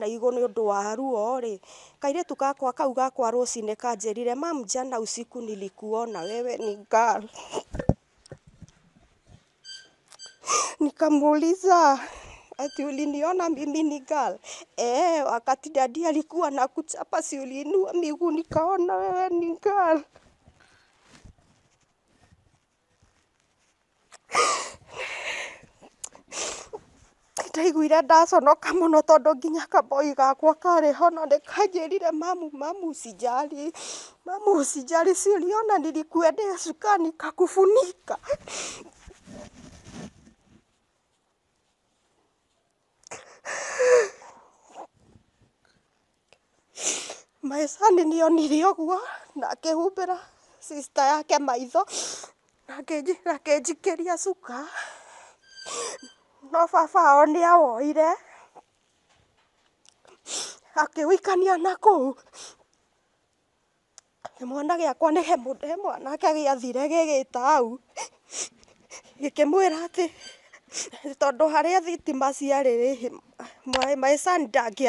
na igũrũ nĩ ũndũ wa ruo-rĩ, kairĩtu gakwa kau gakwa rũcinĩ kanjĩrire mum jana usiku nilikuona wewe ni girl Nikamuuliza ati uliniona mimi ni girl? Eee, eh, wakati daddy alikuwa anakuchapa si uliinua miguu nikaona wewe ni girl ndaiguire ndaconoka muno tondu nginya kaboi gakwa kari hona ndikanjirire mamu mamu usijali mamu usijali siliona nilikuendea dukani kakufunika maicani nionire uguo na akihumbira sister yake maitho na akinjikiria cuka no baba wao nĩ awoire, akĩũikania nakũu. Kĩmwana akwa nĩ he mwanake gĩathire gĩgĩta au, gĩkĩmwĩra atĩ tondũ harĩa thitima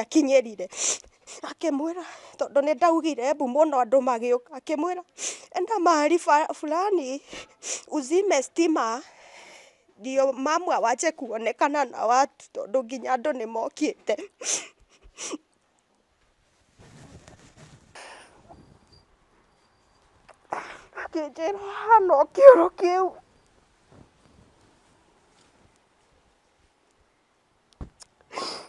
akinyä rire akä mwä ra tondå nä ndaugire mbu ka akä mwä ra enda mari fulani uzime stima ndio mamwe waje kuonekana na watu tondu nginya andu ni mokite akinjira hano kiuro kiu you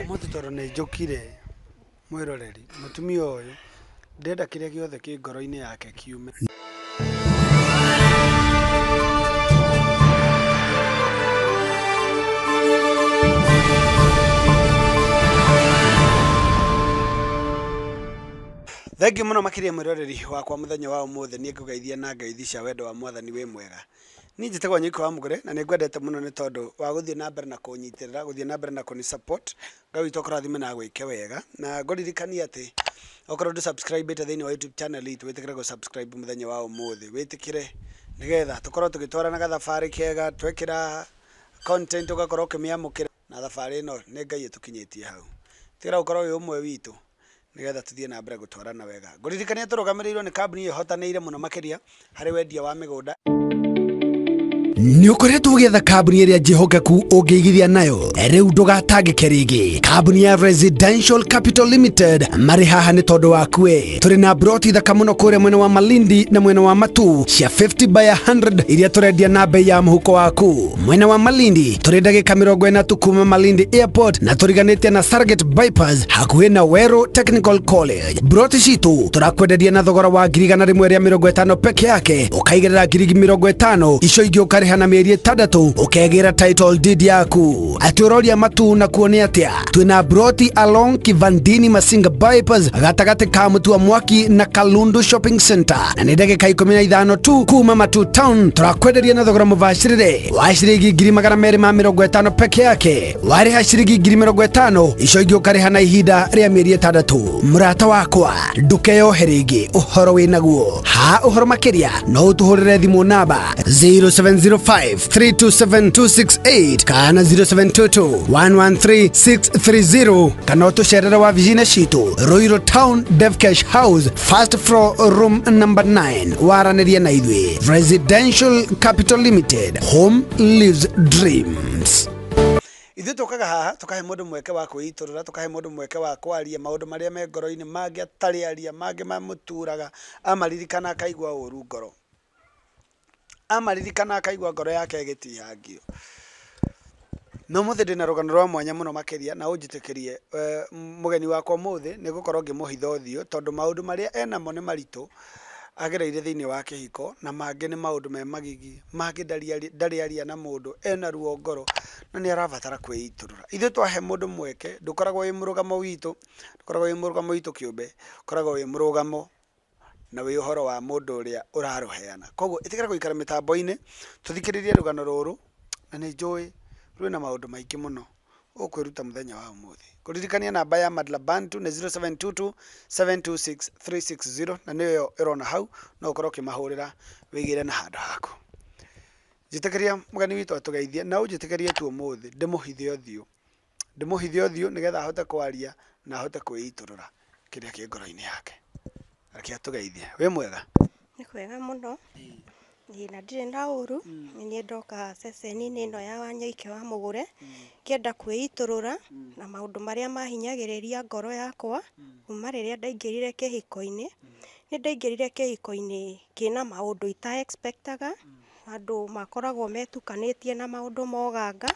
ũmũthĩ tondũ nĩ njũkire mwĩroreri mũtumia ũyũ ndĩrenda kĩrĩa gĩothe kĩ ngoro-inĩ yake kiume thengio mũno makĩria mwĩroreri wakwa mũthenya wa ũmũthĩ nĩ ngũgeithia na ngeithi cia wendo wa mwathani wĩ mwega ni njitagwo nyiko wa mugure na ningwendete muno ni tondu wa guthie na mbere na kunyitirira guthie na mbere na kuni support ngai witå korwo athime na gwike wega na ngoririkania atä okorwo ndå subscribe te thä wa youtube channel itå wä tä kä subscribe må wa må thä wä tä kä re nä getha tå kega twekä ra content ugakorwo å kä mä amå kä ra na thabarä ä no nä ngai ä tå kinyä tie hau tigä ra gå korwo wä å mwe witå nigetha tuthie na mbere gutwarana wega nguririkania turugamiriirwo ni kambuni iyo hotaneire muno makiria hari wendia wa migunda nä å koretwo å gäetha kambuni ä rä a njähokeku å ngä igithia nayo rä u ndågatangäke rĩngĩ kambuni ya residential capital limited marä haha nä tondå wakue tå rä na broti thaka må no kå rä mwena wa malindi na mwena wa matu cia 50 by 100 iria tå rendia na mbei ya må huko waku mwena wa malindi tå rä ndagä ka mä rongo ä kuma malindi airport na tå riganä tie na sarget bypass hakuhä na wero technical college broti citå tå rakwenderia na thogora wa ngirigana rä mwe rä a mä rongo ä tano peke yake å kaigä rä ra ngirigi mä rongo ä tano icio ingä å karä kũrĩha na mĩeri ĩtandatũ ũkegĩra title deed yaku atwĩroria matu na kuone atĩa twĩna broti along kivandini masinga bypass gatagatĩ ka mũtua mwaki na kalundu shopping center na nĩ ndagĩka ikũmi na ithano tu kuma matu town tũrakwenderia na thogora mũbacĩrĩre wa ciringi ngiri magana meri ma mĩrongo ĩtano peke yake warĩha ciringi ngiri mĩrongo ĩtano icio ingĩ ũkarĩha na ihinda rĩa mĩeri ĩtandatũ mũrata wakwa ndũkeyohe rĩngĩ ũhoro wĩnaguo ha ũhoro makĩria no ũtũhũrĩre thimũ namba 070 0705327268 kana 0722113630 kana otusherera wa vijina shitu roiro town devcash house first floor room number 9 waranirie na ithwe residential capital limited home lives dreams ithuĩ tũkaga haha tũkahe mũndũ mweke wa kwĩitũrũra tũkahe mũndũ mweke wa kwaria maũndũ marĩa me ngoro-inĩ mangĩ atarĩ aria mangĩ mamũturaga amaririkana akaigua ũru ngoro amaririkana akaigua ngoro yake ĩgĩtihangio no må thä ndä na rå gano rwa mwanya må no na å njä kä må geni wakwa må thä nä gå korwo ngä må hitha å thiå tondå maå ndå marä a enamo nä maritå agereire thä inä wa kä hiko na mangä nä maå ndå me magigi mangä ndarä aria na må e ndå ena ruo ngoro na nä arabatara kwä itå rå ra twahe må ndå mweke ndå koragwo wä må rå gamo witå ndå koragwo wä må rå mbe koragwo wä må rå gamo na wä å wa må ndå å rä a å raråheana koguo ä tä kä gå ikara mä tambo-inä na nä njå rwä na maå ndå maingä må no å kwä ruta må thenya wa må thä kå ririkania namba ya madla bantu nä 0722726360 na nä yo ä rona hau no å korwo å kä mahå rä ra wä gä re na handå haku njä tä kä ria må gani witå atå geithie na å njä tä kä rie tu må thä ndä må hithe å thiå ndä må hithe å thiå nä getha ahote kwaria na ahote kwä itå rå ra kä rä a kä ngoro-inä yake Aki atugeithie. Wi mwega? Ni kwega muno. Mm. Ni na ndire na uru, ni ndoka seseni ni no ya wanya ike wa mugure. Kienda kuiturura mm. mm. na maundu maria mahinyagiriria ngoro yakwa, kuma riria ndaingirire kihiko-ini. Ni ndaingirire kihiko-ini kina maundu ita expectaga. Andu makoragwo metukanitie na maundu moganga.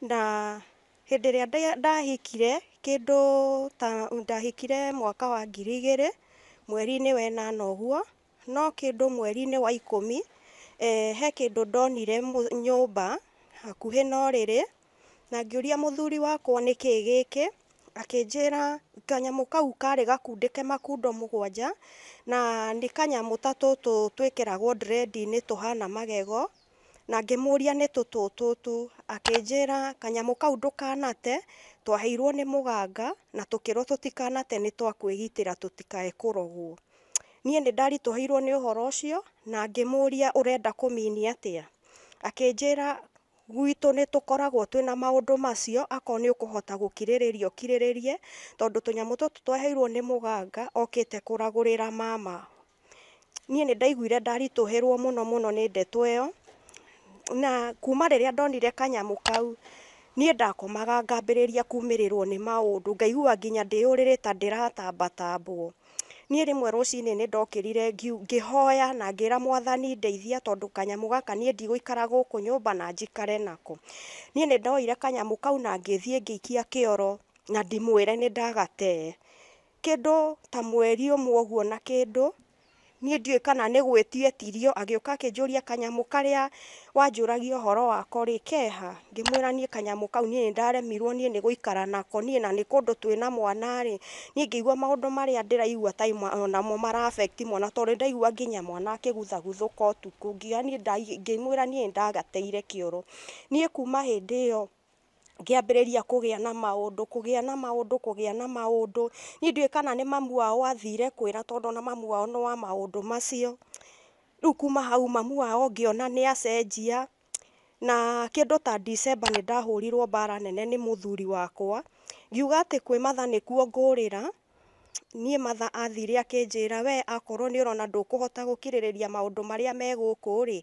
Na hindi iria ndahikire kindu ta ndahikire mwaka wa ngiri igiri mweri-inĩ wenana ũguo, no kĩndũ mweri-inĩ wa ikũmi, e, he kĩndũ ndonire nyũmba hakuhĩ na ũrĩrĩ, na ngĩũria mũthuri wakwa nĩkĩĩ gĩkĩ, akĩnjĩra kanyamũ kau karĩ gakundĩke makundo mũgwanja, na nĩ kanyamũ ta tũtũ twĩkĩragwo ndĩrendi-inĩ tũhana magego, na ngĩmũria nĩ tũtũ tũtũ, akĩnjĩra kanyamũ kau ndũkanate twaheirwo nĩ mũganga na tũkĩrwo tũtikanate nĩ twakwĩgitĩra tũtikae kũrogwo niĩ nĩ ndaritũhĩirwo nĩ ũhoro ũcio na ngĩmũria ũrenda kũmini atĩa akĩnjĩra gwitũ nĩ tũkoragwo twĩna maũndũ macio akorwo nĩ ũkũhota gũkirĩrĩria ũkirĩrĩrie tondũ tũnyamũ tũtũ twaheirwo nĩ mũganga okĩte kũragũrĩra mama niĩ nĩ ndaiguire ndaritũhĩrwo mũno mũno nĩ ndeto ĩyo na kuma rĩrĩa ndonire kanyamũ kau niĩ ndakomaga ngambĩrĩria kumĩrĩrwo nĩ maũndũ ngaigua nginya ndĩyũrĩrĩta ndĩratambatambwo niĩ rĩmwe rũcinĩ nĩ ndokĩrire ngĩhoya na ngĩra mwathani ndeithia tondũ kanyamũ gaka niĩ ndigũikara gũkũ nyũmba na njikare nako niĩ nĩ ndoire kanyamu kau na ngĩthiĩ ngĩikia kĩoro na ndimwĩre nĩ ndagatee kĩndũ ta mweri ũmwe ũguo na kĩndũ niä ndiä kana nä gwätie tirio agä å ka akä njå ria kanyamå karä a wanjå horo wako rä keha ngä mwä ra niä kanyamå kau niä nä ndaremirwo niä nä gå ikara nako niä na nä kå ndå twä na mwanarä niä ngä igua maå ndå marä a ndä raigua tnamo mara mwana torä ndaigua nginya nya mwana akä guthaguthå ka å tukå ngä mwä ra niä ndagateire kä oro niä kuma hä ndä ä yo ngĩambĩrĩria kũgĩa na maũndũ kũgĩa na maũndũ kũgĩa na maũndũ niĩ ndiũĩ kana nĩ mamu wao athire kwĩra tondũ ona mamu wao nĩ wa maũndũ macio, rĩu kuma hau mamu wao ngĩona nĩ acenjia, na kĩndũ ta December nĩ ndahũrirwo mbara nene nĩ mũthuri wakwa, ngiuga atĩ kwĩ Martha nĩkuo ngũrĩra, niĩ matha athire akĩnjĩra we akorwo nĩ ũrona ndũkũhota gũkirĩrĩria maũndũ marĩa me gũkũ rĩ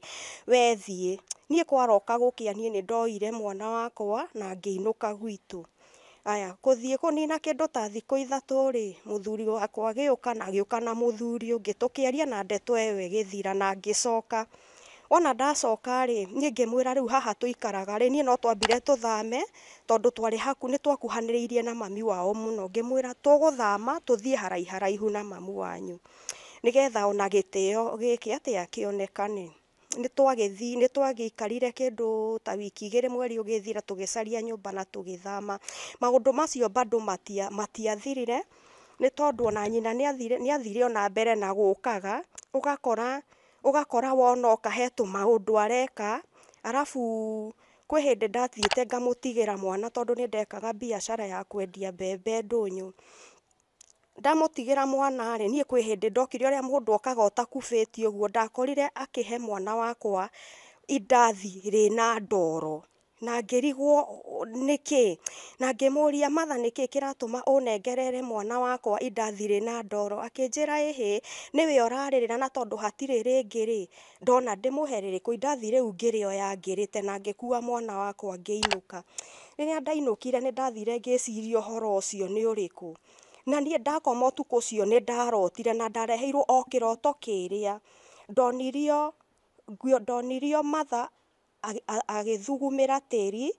we thiĩ niĩ kwaroka gũkĩa niĩ nĩ ndoire mwana wakwa na ngĩinũka gwitũ aya gũthiĩ kũnina kĩndũ ta thikũ ithatũ rĩ mũthuri wakwa agĩũka na agĩũka na mũthuri ũngĩ tũkĩaria na ndeto ĩyo ĩgĩthira na ngĩcoka Wona ndacoka rĩ, niĩ ngĩmwĩra rĩu haha tũikaraga rĩ, niĩ no twambire tũthame, tondũ twarĩ haku nĩ twakuhanĩrĩirie na mami wao mũno. Ngĩmwĩra tũgũthama tũthiĩ haraihu haraihu na mamu wanyu, nĩgetha ona gĩtĩo gĩkĩ atĩa kĩonekane. Nĩ twagĩthi nĩ twagĩikarire kĩndũ ta wiki igĩrĩ mweri ũgĩthira tũgĩcaria nyũmba na tũgĩthama. Maũndũ macio bado matiathirire, nĩ tondũ ona nyina nĩ athire ona mbere na gũkaga, ũgakora ũgakora wona oka he tũmaũndũ areka, arabu kwĩ hĩndĩ ndathiĩte ngamũtigĩra mwana tondũ nĩ ndekaga biacara ya kwendia mbembe ndũnyũ. Ndamũtigĩra mwana rĩ, niĩ kwĩ hĩndĩ ndokire ũrĩa mũndũ okaga ũtakubĩtie ũguo, ndakorire akĩhe mwana wakwa indathi rĩna ndoro. na ngirigwo ni ki na ngimuria matha ni ki kiratuma onengerere mwana wakwa idathire na ndoro akinjira yihi niwe oraririra na tondu hatiriringi ri ndona dimuheriri ku idathire ungire oya ngirite na ngikuwa mwana wakwa ngeinuka neri adainukira ni dathire ngecirio horo ocio ni uriku na nie ndakoma otuku ocio ni darotira na dareheiru okiroto kiria doniriyo guyo doniriyo matha agä thugumä ra tä ri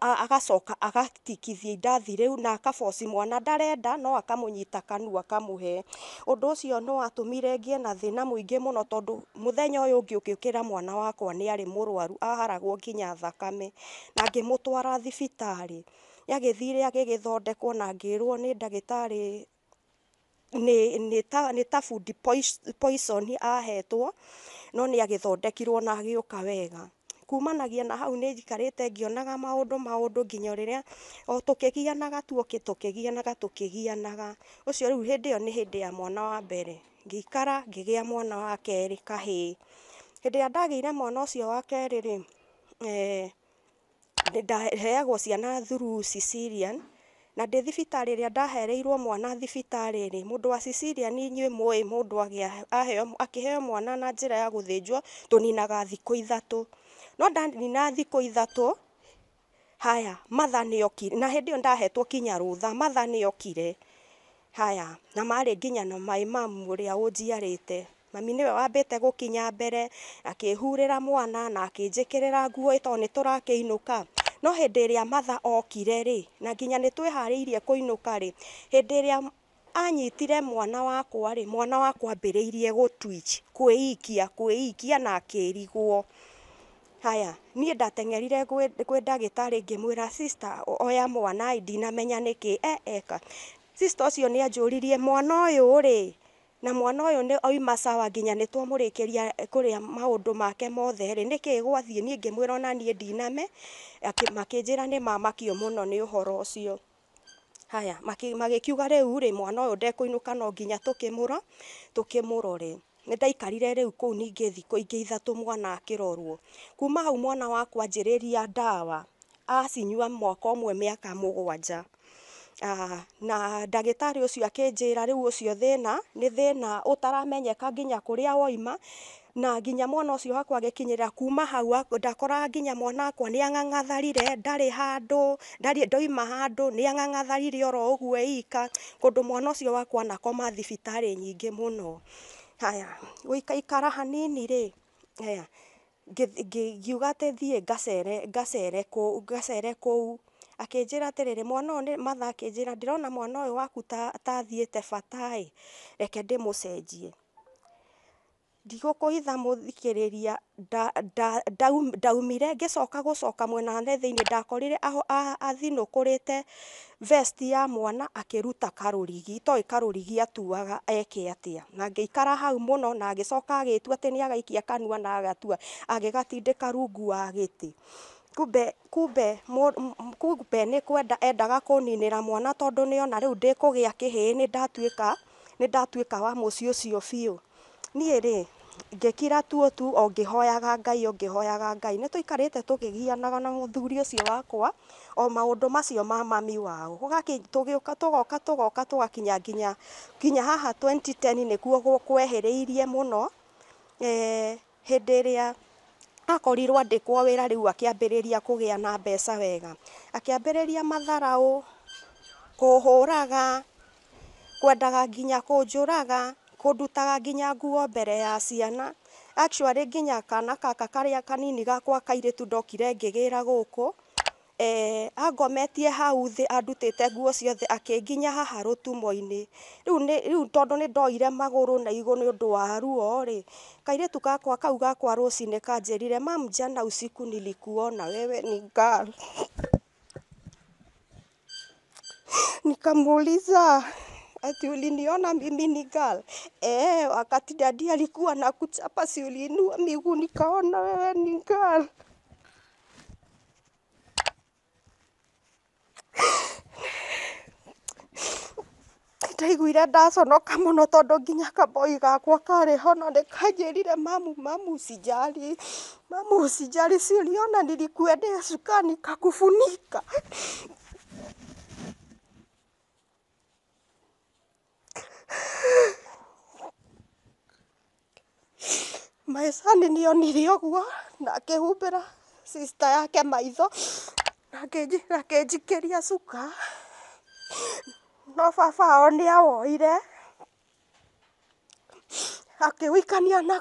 agacoka agatikithia indathi rä u na akaboci mwana ndarenda no akamå nyita kanu akamå he å ndå å cio nä watå mire ge na thä na må ingä må no tondå må thenya å yå ngä å gä å kä ra mwana wakwa nä arä må rwaru aharagwo nginya thakame na ngä må twara thibitarä näagä thirea agä gä thondekwo na ngä rwo nä ndagä ta nä tabu ahetwo no nä agä thondekirwo na agä å ka wega kumanagia na hau nä njikarä ngionaga maå maundu nginya rä o tukigianaga tuoke tukigianaga tukigianaga ucio riu hä yo ya mwana wa mbere ngikara ngigia mwana wa keri kahi hä ndä mwana ucio wa keri rä eh, ndaheagwo ciana thuru Sicilian na ndä thibitarä rä a ndahereirwo mwana thibitarä rä må ndå wa cicilia nä nyuä måä må ndå akä heo mwana na njä ra ya gå thä njwo tå ninaga thikå ithatå no ndanina thikå ithatå haya matha nä okire na hä ndä ä yo ndahetwo kinya rutha matha nä okire haya na marä nginya na maä mamu å rä a å njiarä te mami nä we wambä te gå kinya mbere akä hurä ra mwana na akä njä kä rä ra nguo to nä tå rakä inå ka no hä ndä ä rä a matha okire rä na nginya nä twä harä irie kå inå ka rä hä ndä ä rä a anyitire mwana wakwa rä mwana wakwa ambä rä irie gå kwä ikia kwä ikia na akä rigwo haya niä ndatengerire kwä ndagätarä ngä mwä ra sister oya mwana ndinamenya nä kä e eh, eka sister å cio nä anjå ririe mwana å yå rä na mwana å yå nä oima sawa nginya nä twamå rä kä ria eh, kå rä a maå ndå make mothe rä nä kä gwathiä niä ngä mwä ra ona niä ndiname makä njä ra nä mamakio må no nä å horo å cio haya magä kiuga rä u rä mwana å yå ndekå inå kana nginya tå kä må ra tå kä må rore Nĩndaikarire rĩu kũu ningĩ thikũ ingĩ ithatũ mwana akĩrorwo, kuma hau mwana wa anjĩrĩria ndawa, acinyua mwaka ũmwe mĩaka mũgwanja, na ndagĩtarĩ ũcio akĩnjĩra rĩu ũcio thĩna, nĩ thĩna ũtaramenyeka nginya kũrĩa woima, na nginya mwana ũcio wakwa agĩkinyĩrĩra kuma hau ndakoraga nginya mwana wakwa nĩ ang'ang'atharire ndarĩ handũ, ndarĩ ndoima handũ, nĩ ang'ang'atharire oro ũguo ika kũndũ mwana ũcio wakwa anakoma thibitarĩ nyingĩ mũno. Haya, oi kai karaha ni ni re. Haya, ge, ge, giuga te die gasere, gasere ko, gasere ko Ake jira te re, mwano ne, madha ake jira, dirona mwano e waku ta, ta te fatai. Eke demo se ndigũkũhitha mũthikĩrĩria, ndaumire ngĩcoka gũcoka mwena wa nethĩ-inĩ ndakorire athinũkũrĩte vesti ya mwana akĩruta karũrigi, itoĩ karũrigi atuaga eke atĩa, na ngĩikara hau mũno na agĩcoka agĩtua atĩ agaikia kanua na agatua, agĩgatindĩka rungu wa gĩtĩ, kumbe kumbe kumbe nĩ kwenda endaga kũninĩra mwana tondũ nĩona rĩu ndĩkũgĩa kĩhĩ nĩndatuĩka nĩndatuĩka wa mũciĩ ũcio biũ, niĩ rĩ ngĩkira tuo tu o hoyaga Ngai o hoyaga Ngai. nä tå tũikarĩte tũkĩgianaga na mũthuri ũcio wakwa, o maũndũ macio ma mami wao. tå Tũgĩũka tũgoka tũgoka tũgakinya nginya nginya haha nä irie må no hä ndä ä rä a akorirwo andä kwo wä ra rä u akä ambä rä ria kå gä a na mbeca wega. akä ambä rä ria matharaå kå hå raga kwendaga nginya kå njå raga kundutaga nginya nguo mbere ya ciana actually nginya kana kaka karia kanini gakwa kairitu ndokire ngigira guku eh agometie hau thi andutite nguo ciothe akinginya haha rutumo-ini riu tondu ni ndoire maguru na igu ni undu wa ruo ri kairitu gakwa kau gakwa rucini kanjirire mam jana usiku nilikuona wewe ni girl nikamuuliza Ati uliniona mimi ni girl? Eh, wakati dadi alikuwa anakuchapa si uliinua miguu nikaona wewe ni girl. Ndaiguire ndaconoka muno tondu nginya kaboi gakwa kari ho no nikanjirire mamu mamu usijali mamu usijali si uliona nilikuendea sukani kakufunika Maicani å guo na humbä sister yake maitho na ria cuka, no baba wao nĩawoire gä mwana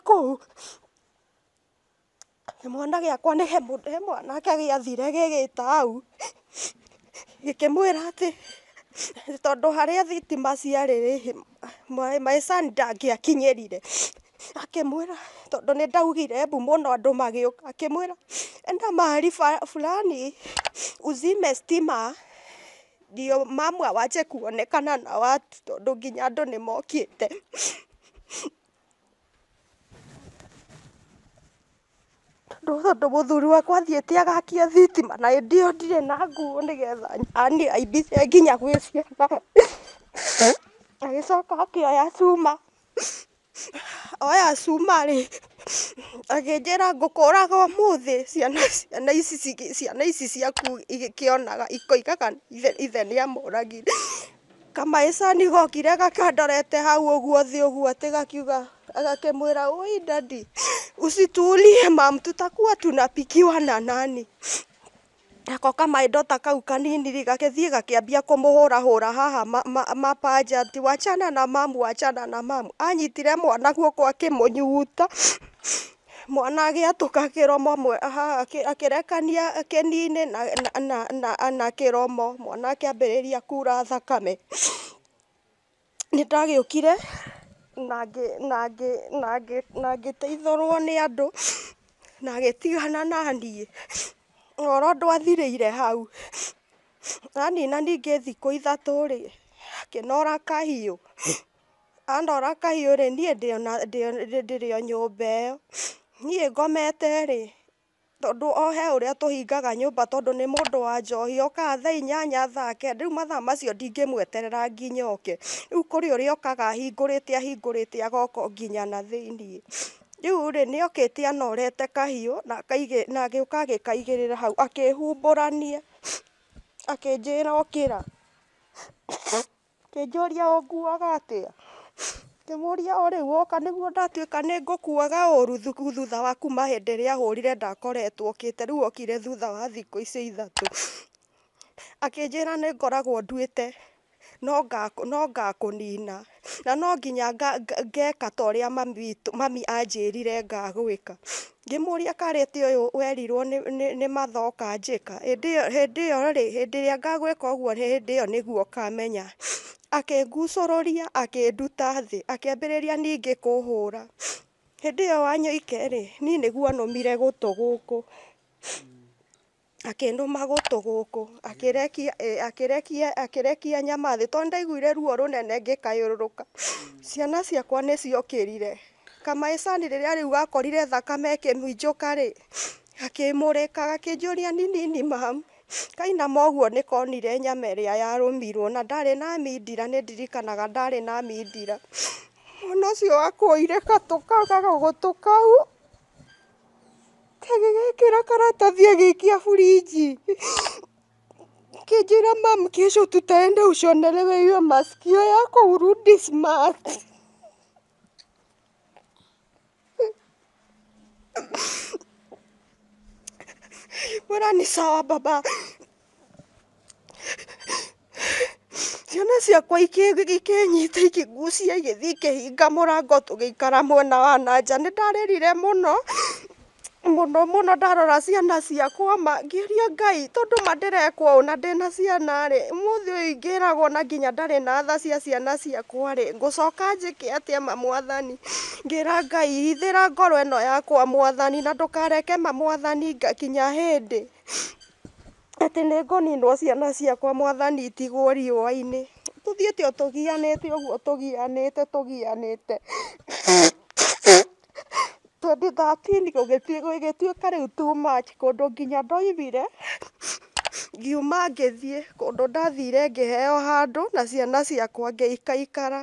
Kĩmwana gĩakwa nĩ he mwanake gä gĩgĩita au, ra atä tondå harä a thitima ciarä rä ndangä akinyä rire akä mwä ra tondå nä ndaugire mbu må no andå magä å ka akä mwä ra ena mari fulani uzime stima ndio mamwe wanje kuonekana na watu tondå nginya andå nä mokä te ndu må mũthuri wakwa athiĩte agakia thitima na ĩndĩ ĩyo ndirĩ na nguo nĩgetha nyanie aimbice nginya gwĩ ciana agĩcoka akĩoya cuma, oya cuma rĩ, akĩnjĩra ngũkũraga ũmũthĩ ciana ciana ici ciana ici ciaku igĩkĩonaga ikoigaga ithe nĩamũragire. cani gokire gakandorete hau ũguo thĩ ũguo atĩ gakiuga, gakĩmwĩra ũi daddy usituulie mam, tutakuwa tunapikiwa na nani Ako kama idota kau kaniniri ambia gakiambia kumuhurahura haha mapaja ma, ma ati wachana na mamu wachana na mamu anyitire mwana guoko akimunyuguta mwana agiatuka kiromo akirekania kenine na, na, na, na, na kiromo mwana akiambiriria kura thakame nitagiukire nage nage nage nage te idoro ne ado nage ti hana na ni oro do athire ire hau ani na ni ge thi ko ithatu ri ke nora kahio andora kahio re ni de na de de de yo nyobe ni e gomete ri tondu ohe uria tuhingaga nyumba tondu ni mundu wa njohi okaga thaa inyanya thaa kenda riu mathaa macio ndingimweterera nginya oke riu kuri uria okaga ahingurite ahingurite agoko nginya na thiinie riu ri ni okite anorete kahiu na kaige na giuka gikaigirira hau akihumburania akinjira okira kinjuria unguaga atia kemuria ore wo kanim boda tye kane goku aga oruthu thuthawa kumahedere ahurire ndakoretwo kite riwo kire thuthawa thiko iceithatu akeye ranekoragwo duite no gako no gako nina na no ginyanga geka toria mami mami anjirire ngagweka gimuria karete uyu werirwo ni mathoka jika hidiya rari hidiya ngagweka ogwo hidiya niguo kamenya akĩngucũrũria akĩnduta thĩ akĩambĩrĩria ningĩ kũhũra hĩndĩ ĩyo wanyoike rĩ niĩ nĩguo nũmire gũtũ gũkũ akĩnũma gũtũ gũkũ akĩrekia akĩrekia nyama thĩ tondũ ndaiguire ruo rũnene ngĩkayũrũrũka ciana ciakwa nĩ ciokĩrire kamaĩcani rĩrĩa rĩu gakorire thakame ĩkĩmunjũka rĩ gakĩmũrĩka gakĩnjũria nĩ nini mamu kaina moguo nikonire nyama ria yarumirwo na ndari na midira ni ndirikanaga ndari na midira ona cio akuire katukaga gutukau kagegekira karata thie gikia furiji kijira mam kesho tutaende ushonelewe hiyo masikio yako urudi smart Muranisawa baba ciana ciakwa ikĩnyita ikĩgucia igĩthiĩ ikĩhinga mũrango tũgĩikara mwena wa na nja nĩ ndarĩrire mũno muno muno ndarora ciana ciakwa ma ngĩũria Ngai tondũ ma ndĩrekwo ũũ na ndĩna ciana rĩ mũthĩ ũyũ ingĩragwo na nginya ndarĩ na tha cia ciana ciakwa rĩ ngũcoka njĩke atĩa ma mwathani ngĩra Ngai hithĩra ngoro ĩno yakwa mwathani na ndũkareke ma mwathani ngakinya hĩndĩ atĩ nĩngũninwo ciana ciakwa mwathani itigwo riũa-inĩ tũthiĩte o tũgianĩte ũguo tũgianĩte tũgianĩte thatini gũgĩtuĩka rĩu too much kũndũ nginya ndoimire, ngiuma ngĩthiĩ kũndũ ndathire ngĩheo handũ na ciana ciakwa ngĩikaikara,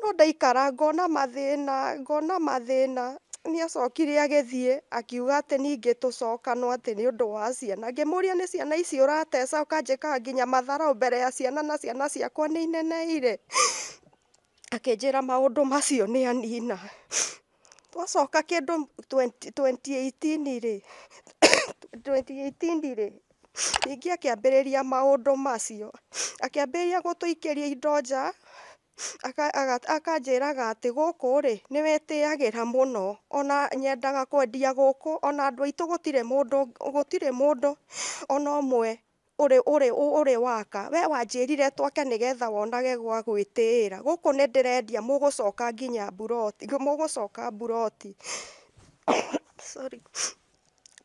no ndaikara ngona mathĩna ngona mathĩna, acokire agĩthiĩ akiuga atĩ ningĩ tũcokanwo atĩ nĩũndũ wa ciana, ngĩmũria nĩ ciana ici ũrateca ũkanjĩkaga nginya mathara mbere ya ciana na ciana ciakwa ineneire akĩnjĩra maũndũ macio anina Twacoka kĩndũ 2018 rĩ, 2018 rĩ, ningĩ akĩambĩrĩria maũndũ macio. Akĩambĩrĩria gũtũikĩria indo nja, akanjĩraga atĩ gũkũ rĩ, nĩwĩtĩagĩra mũno, ona nyendaga kwendia gũkũ, ona andũ aitũ gũtirĩ mũndũ gũtirĩ mũndũ ona ũmwe ũrĩ ũrĩ ũrĩ waka, we wanjĩrire twake nĩgetha wonage gwa gwĩtĩĩra, gũkũ nĩndĩrendia mũgũcoka nginya mburoti, mũgũcoka mburoti sorry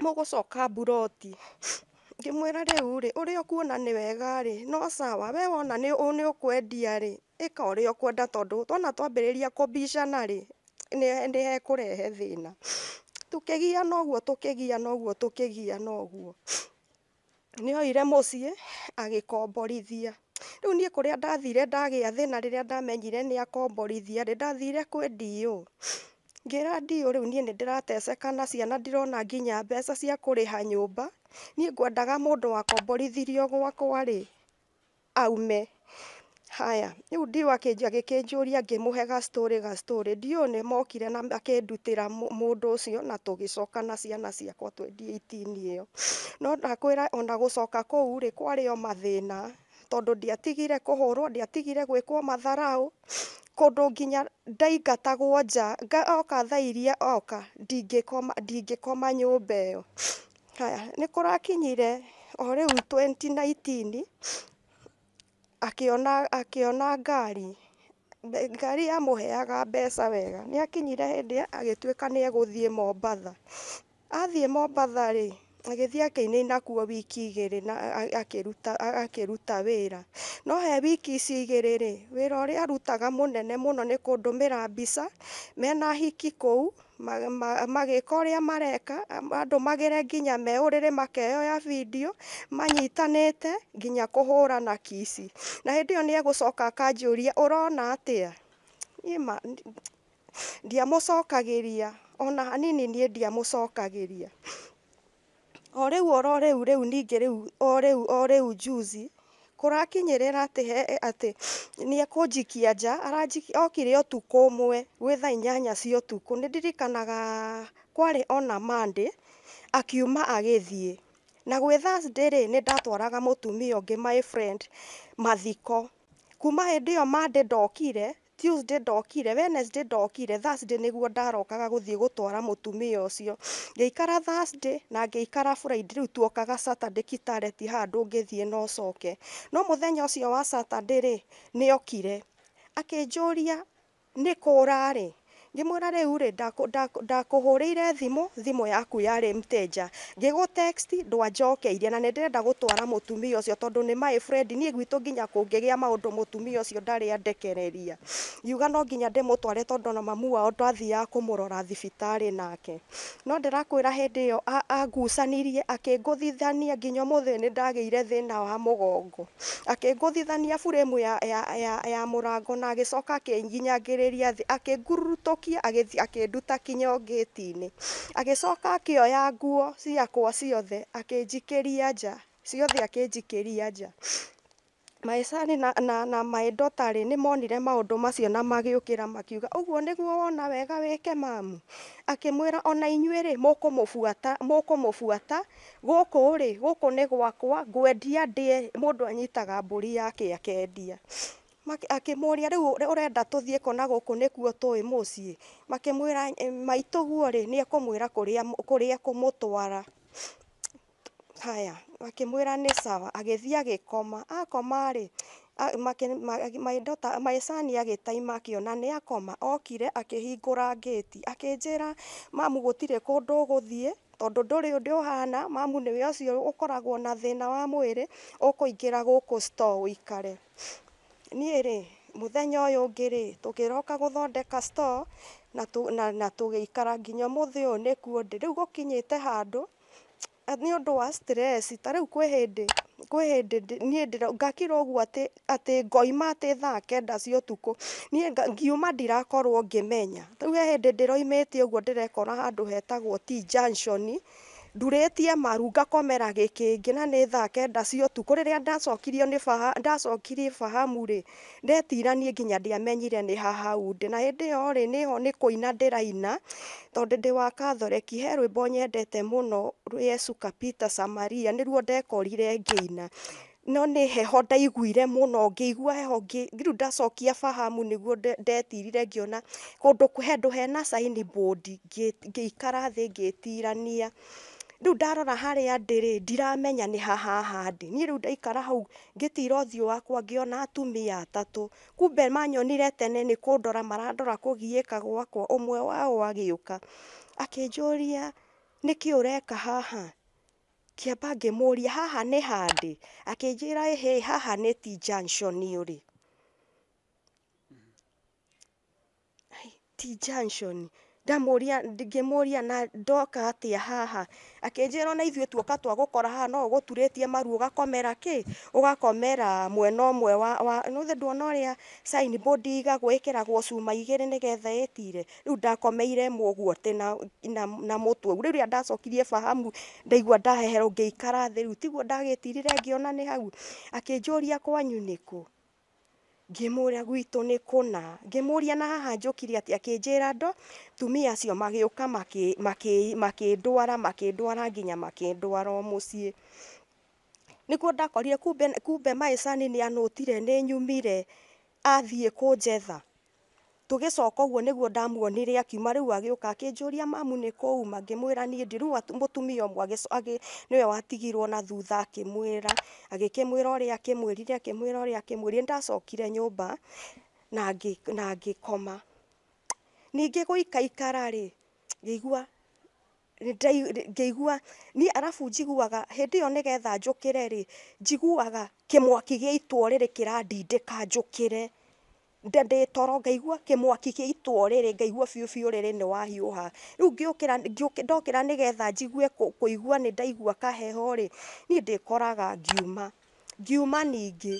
mũgũcoka mburoti. Ngĩmwĩra rĩu-rĩ, ũrĩa ũkuona nĩ wega-rĩ, no sawa, we wona nĩũkwendia-rĩ, ĩka ũrĩa ũkwenda tondũ wona twambĩrĩria kũmbicana-rĩ, nĩhekũrehe thĩna. Tũkĩgiana ũguo tũkĩgiana ũguo tũkĩgiana ũguo nĩoire mũciĩ agikomborithia riu nie kuria ndathire ndagia thina riria ndamenyire akomborithia ri ndathire kwĩ DO. Ngĩra DO rĩu niĩ ndirateseka na ciana ndirona nginya mbeca cia kuriha nyumba nie ngwendaga mundu wakomborithirio gwakwa ri aume haya ä u ndiå agä kä njå ria ngä må he gaträ gaträ ndiå nä mokire na akä ndutä ra må ndå å cio na tå gä coka na ciana ciakwa twendiitini ä yo no nakwä ra ona gå coka kå u rä kwarä o mathä na tondå ndiatigire kå hå rwo ndiatigire gwä kwo matharaå kå ndå nginya ndaingatagwo nja oka thairia oka ndingä koma nyå mba ä yo haya nä kå rakinyire o rä u 2019 akiona akiona ngari ngari ya muheaga mbeca wega ni akinyire hindi agituika ni aguthie mobatha athie mobatha ri agithia kaine na kuo wiki igere na akiruta akiruta wira no he wiki ici igiri ri wira uri arutaga munene muno ni kundumira bisa mena hiki kuu magika ma, ma, ma mareka andå magire nginya meurire makeyo ya video manyitanite nginya kuhura na kisi na hindi iyo niegucoka akanjuria urona atia ima ndiamucokagiria ona hanini nie ndiamucokagiria o riu ororiu riu ningi riu oriu oriu juzi Kũrakinyĩrĩra ati he ni akunjikia nja, aranjikia okire ũtukũ mwe gwĩ thaa inyanya cia ũtukũ, ndirikanaga kwarĩ ona Monday, akiuma agithie na gwĩ ndiri ni ndatwaraga mutumio ũngĩ my friend mathiko, kuma hĩndĩ yo Monday ndokire, Tuesday ndokire, Wednesday ndokire, Thursday nĩguo ndarokaga gũthiĩ gũtwara mũtumia ũcio. Ngĩikara Thursday na ngĩikara Friday rĩu tuokaga Saturday Kitale ti handũ ũngĩthiĩ na ũcoke. No mũthenya ũcio wa Saturday rĩ, nĩokire, akĩnjũria nĩ kũ ũrarĩ? ngimwira riu ri ndakuhurire thimu thimu yaku yari mteja ngigu text ndwajokeirie na ndirenda gutwara mutumia ucio tondu ni my friend ni gwitu nginya kungigia maundu mutumia ucio ndari andekereria yuga no nginya ndimutware tondu na mamu wao ndwathi ya kumurora thibitari nake no ndirakwira hindi iyo agucanirie akinguthithania nginya muthe ni ndagiire thina wa mugongo akinguthithania furemu ya, ya, ya, ya murango na agicoka akinginyagiriria thi akinguruto agĩcokia agĩthiĩ akĩnduta kinya ongĩti-inĩ agĩcoka akĩoya nguo ciakwa ciothe akĩnjikĩria nja ciothe akĩnjikĩria nja maicani na, na, na maĩndotarĩ nĩ monire maũndũ macio na magĩũkĩra makiuga ũguo nĩguo wona wega wĩke mamu akĩmwĩra ona inyuĩ-rĩ mũkũmũbuata mũkũmũbuata gũkũ-rĩ gũkũ nĩ gwakwa ngwendia ndĩe mũndũ anyitaga mbũri yake akendia makake moria reworenda tuthie kona guku nikuo toi moci makimwira maitoguori ni akomwira kuria kuria kumotwara haya makimwira ni sawa agethi agekoma akoma ri may my daughter may sani age tai makiona ni akoma okire akihingurageti akinjira mamugutire ko doguthie tondu nduri ndohana mamu ni we ociogukoragwo na thina wa mwire ukuingira guku store uikare niä rä må thenya å yå ngä rä tå kä roka gå thondeka na tå gä ikara nginya må thä å yå nä kuo ndä rä u gå kinyä te handå nä å ndå wa tarä u kwä hä ndä kwä hä ndä niä ngakira å guo atä ngoima atä thaa kenda cio å tukå niä ngiuma ndirakorwo ngä menya rä u he hä ndä ndä roimä tie å guo ndä rekora handå hetagwo t ndurĩtie maru ngakomera gĩkĩngĩ na nĩ thaa kenda cia ũtukũ rĩrĩa ndacokirio nĩ baha ndacokirie fahamu rĩ ndetiranie nginya ndiamenyire nĩ hahau ndĩ na hĩndĩ ĩyo rĩ nĩho nĩ kũina ndĩraina tondũ ndĩ wa kathoreki he rwĩmbo nyendete mũno yesu kapita samaria nĩruo ndekorire ngĩina no nĩ heho ndaiguire mũno ngĩigua heho ngĩru ndacokia fahamu nĩguo ndetirire ngĩona kũndũ kũhe ndũhe na saini bondi ngĩikara thĩ ngĩtirania rä u ndarora harä a ndä rä ndiramenya nä hahahandä niä rä u ndaikara hau ngä tira å thiå wakwa ngä ona atumia atatå kumbe manyonire tene nä kå ndora marandora kå giä ka gwakwa å mwe wao agä å ka akä njå ria nä kä å reka haha kä amba ngä må ria haha nä handä akä njä ra ähä haha nä ti jansoni å rä ti jansoni mm -hmm ndamuria ngĩmũria na ndoka atĩa haha? Akĩnjĩra ona ithuĩ tuoka twagũkora haha no ũgũturĩtie maru ũgakomera kĩ? Ũgakomera mwena ũmwe wa wa nĩũĩ ndwona ũrĩa sign board igagwo ĩkĩragwo cuma igĩrĩ nĩgetha ĩtire? Rĩu ndakomeire ĩmwe ũguo atĩ na na mũtwe. Rĩu rĩrĩa ndacokirie fahamu ndaigua ndaheherwo ngĩikara thĩ, rĩu tiguo ndagĩtirire ngĩona nĩ hau? Akĩnjũria kwanyu nĩ Ngĩmũũria gwitũ nĩ kũna, ngĩmũũria na haha njũkire atĩ akĩnjĩra ndo, tumia acio magĩũka makĩndwara makĩndwara nginya makĩndwara o mũciĩ. Nĩkuo ndakorire kumbe my son nĩanũtire nĩ nyumire, athiĩ kũnjetha tugicoka ũguo nĩguo ndamuonire akiuma rĩu agĩũka akĩnjũria mamu nĩkũ uma ngĩmwĩra niĩ ndiruma mũtumia ũmwe nĩwe watigirwo na thutha akĩmwĩra, agĩkĩmwĩra ũrĩa akĩmwĩrire akĩmwĩra ũrĩa akĩmwĩrire nĩndacokire nyũmba na ngĩkoma. Ningĩ gũikaikara rĩ, ngĩigua ngĩigua niĩ arabu njiguaga hĩndĩ ĩyo nĩgetha njũkĩre rĩ, njiguaga kĩmwaki gĩa itwa rĩrĩ kĩrandindĩka njũkĩre. nda ndä toro ngaigua kä mwaki kä itwo rä rä ngaigua biå biå rä rä nä wahiå ha rä u ndokä ra nä getha njigue kå igua nä ndaigua kaheho rä niä ndä koraga ngiuma ngiuma ningä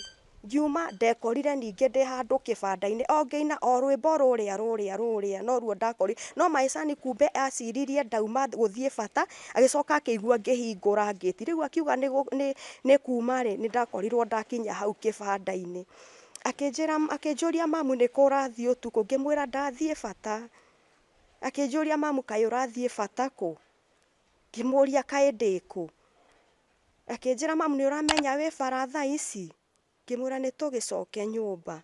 ngiuma ndekorire ningä ndä handå kä banda-inä ongä ina o rwä mbo rå rä a rå rä a rå rä a noruo ndakorire no maicani kumbe aciririe ndauma gå thiä bata agä coka akä igua ngä hingå rangä ti rä u akiuga nä kuma rä nä ndakorirwo ndakinya hau kä banda-inä akijira akijuria mamu nĩkũ ũrathiĩ ũtukũ, ngĩmwĩra ndathiĩ bata. akijuria mamu kaĩ thie bata kũ? Ngĩmũria kaĩ ndĩ kũ? Akĩnjĩra mamu nĩũramenya wĩ bara thaa ici? Ngĩmwĩra nyumba nyũmba.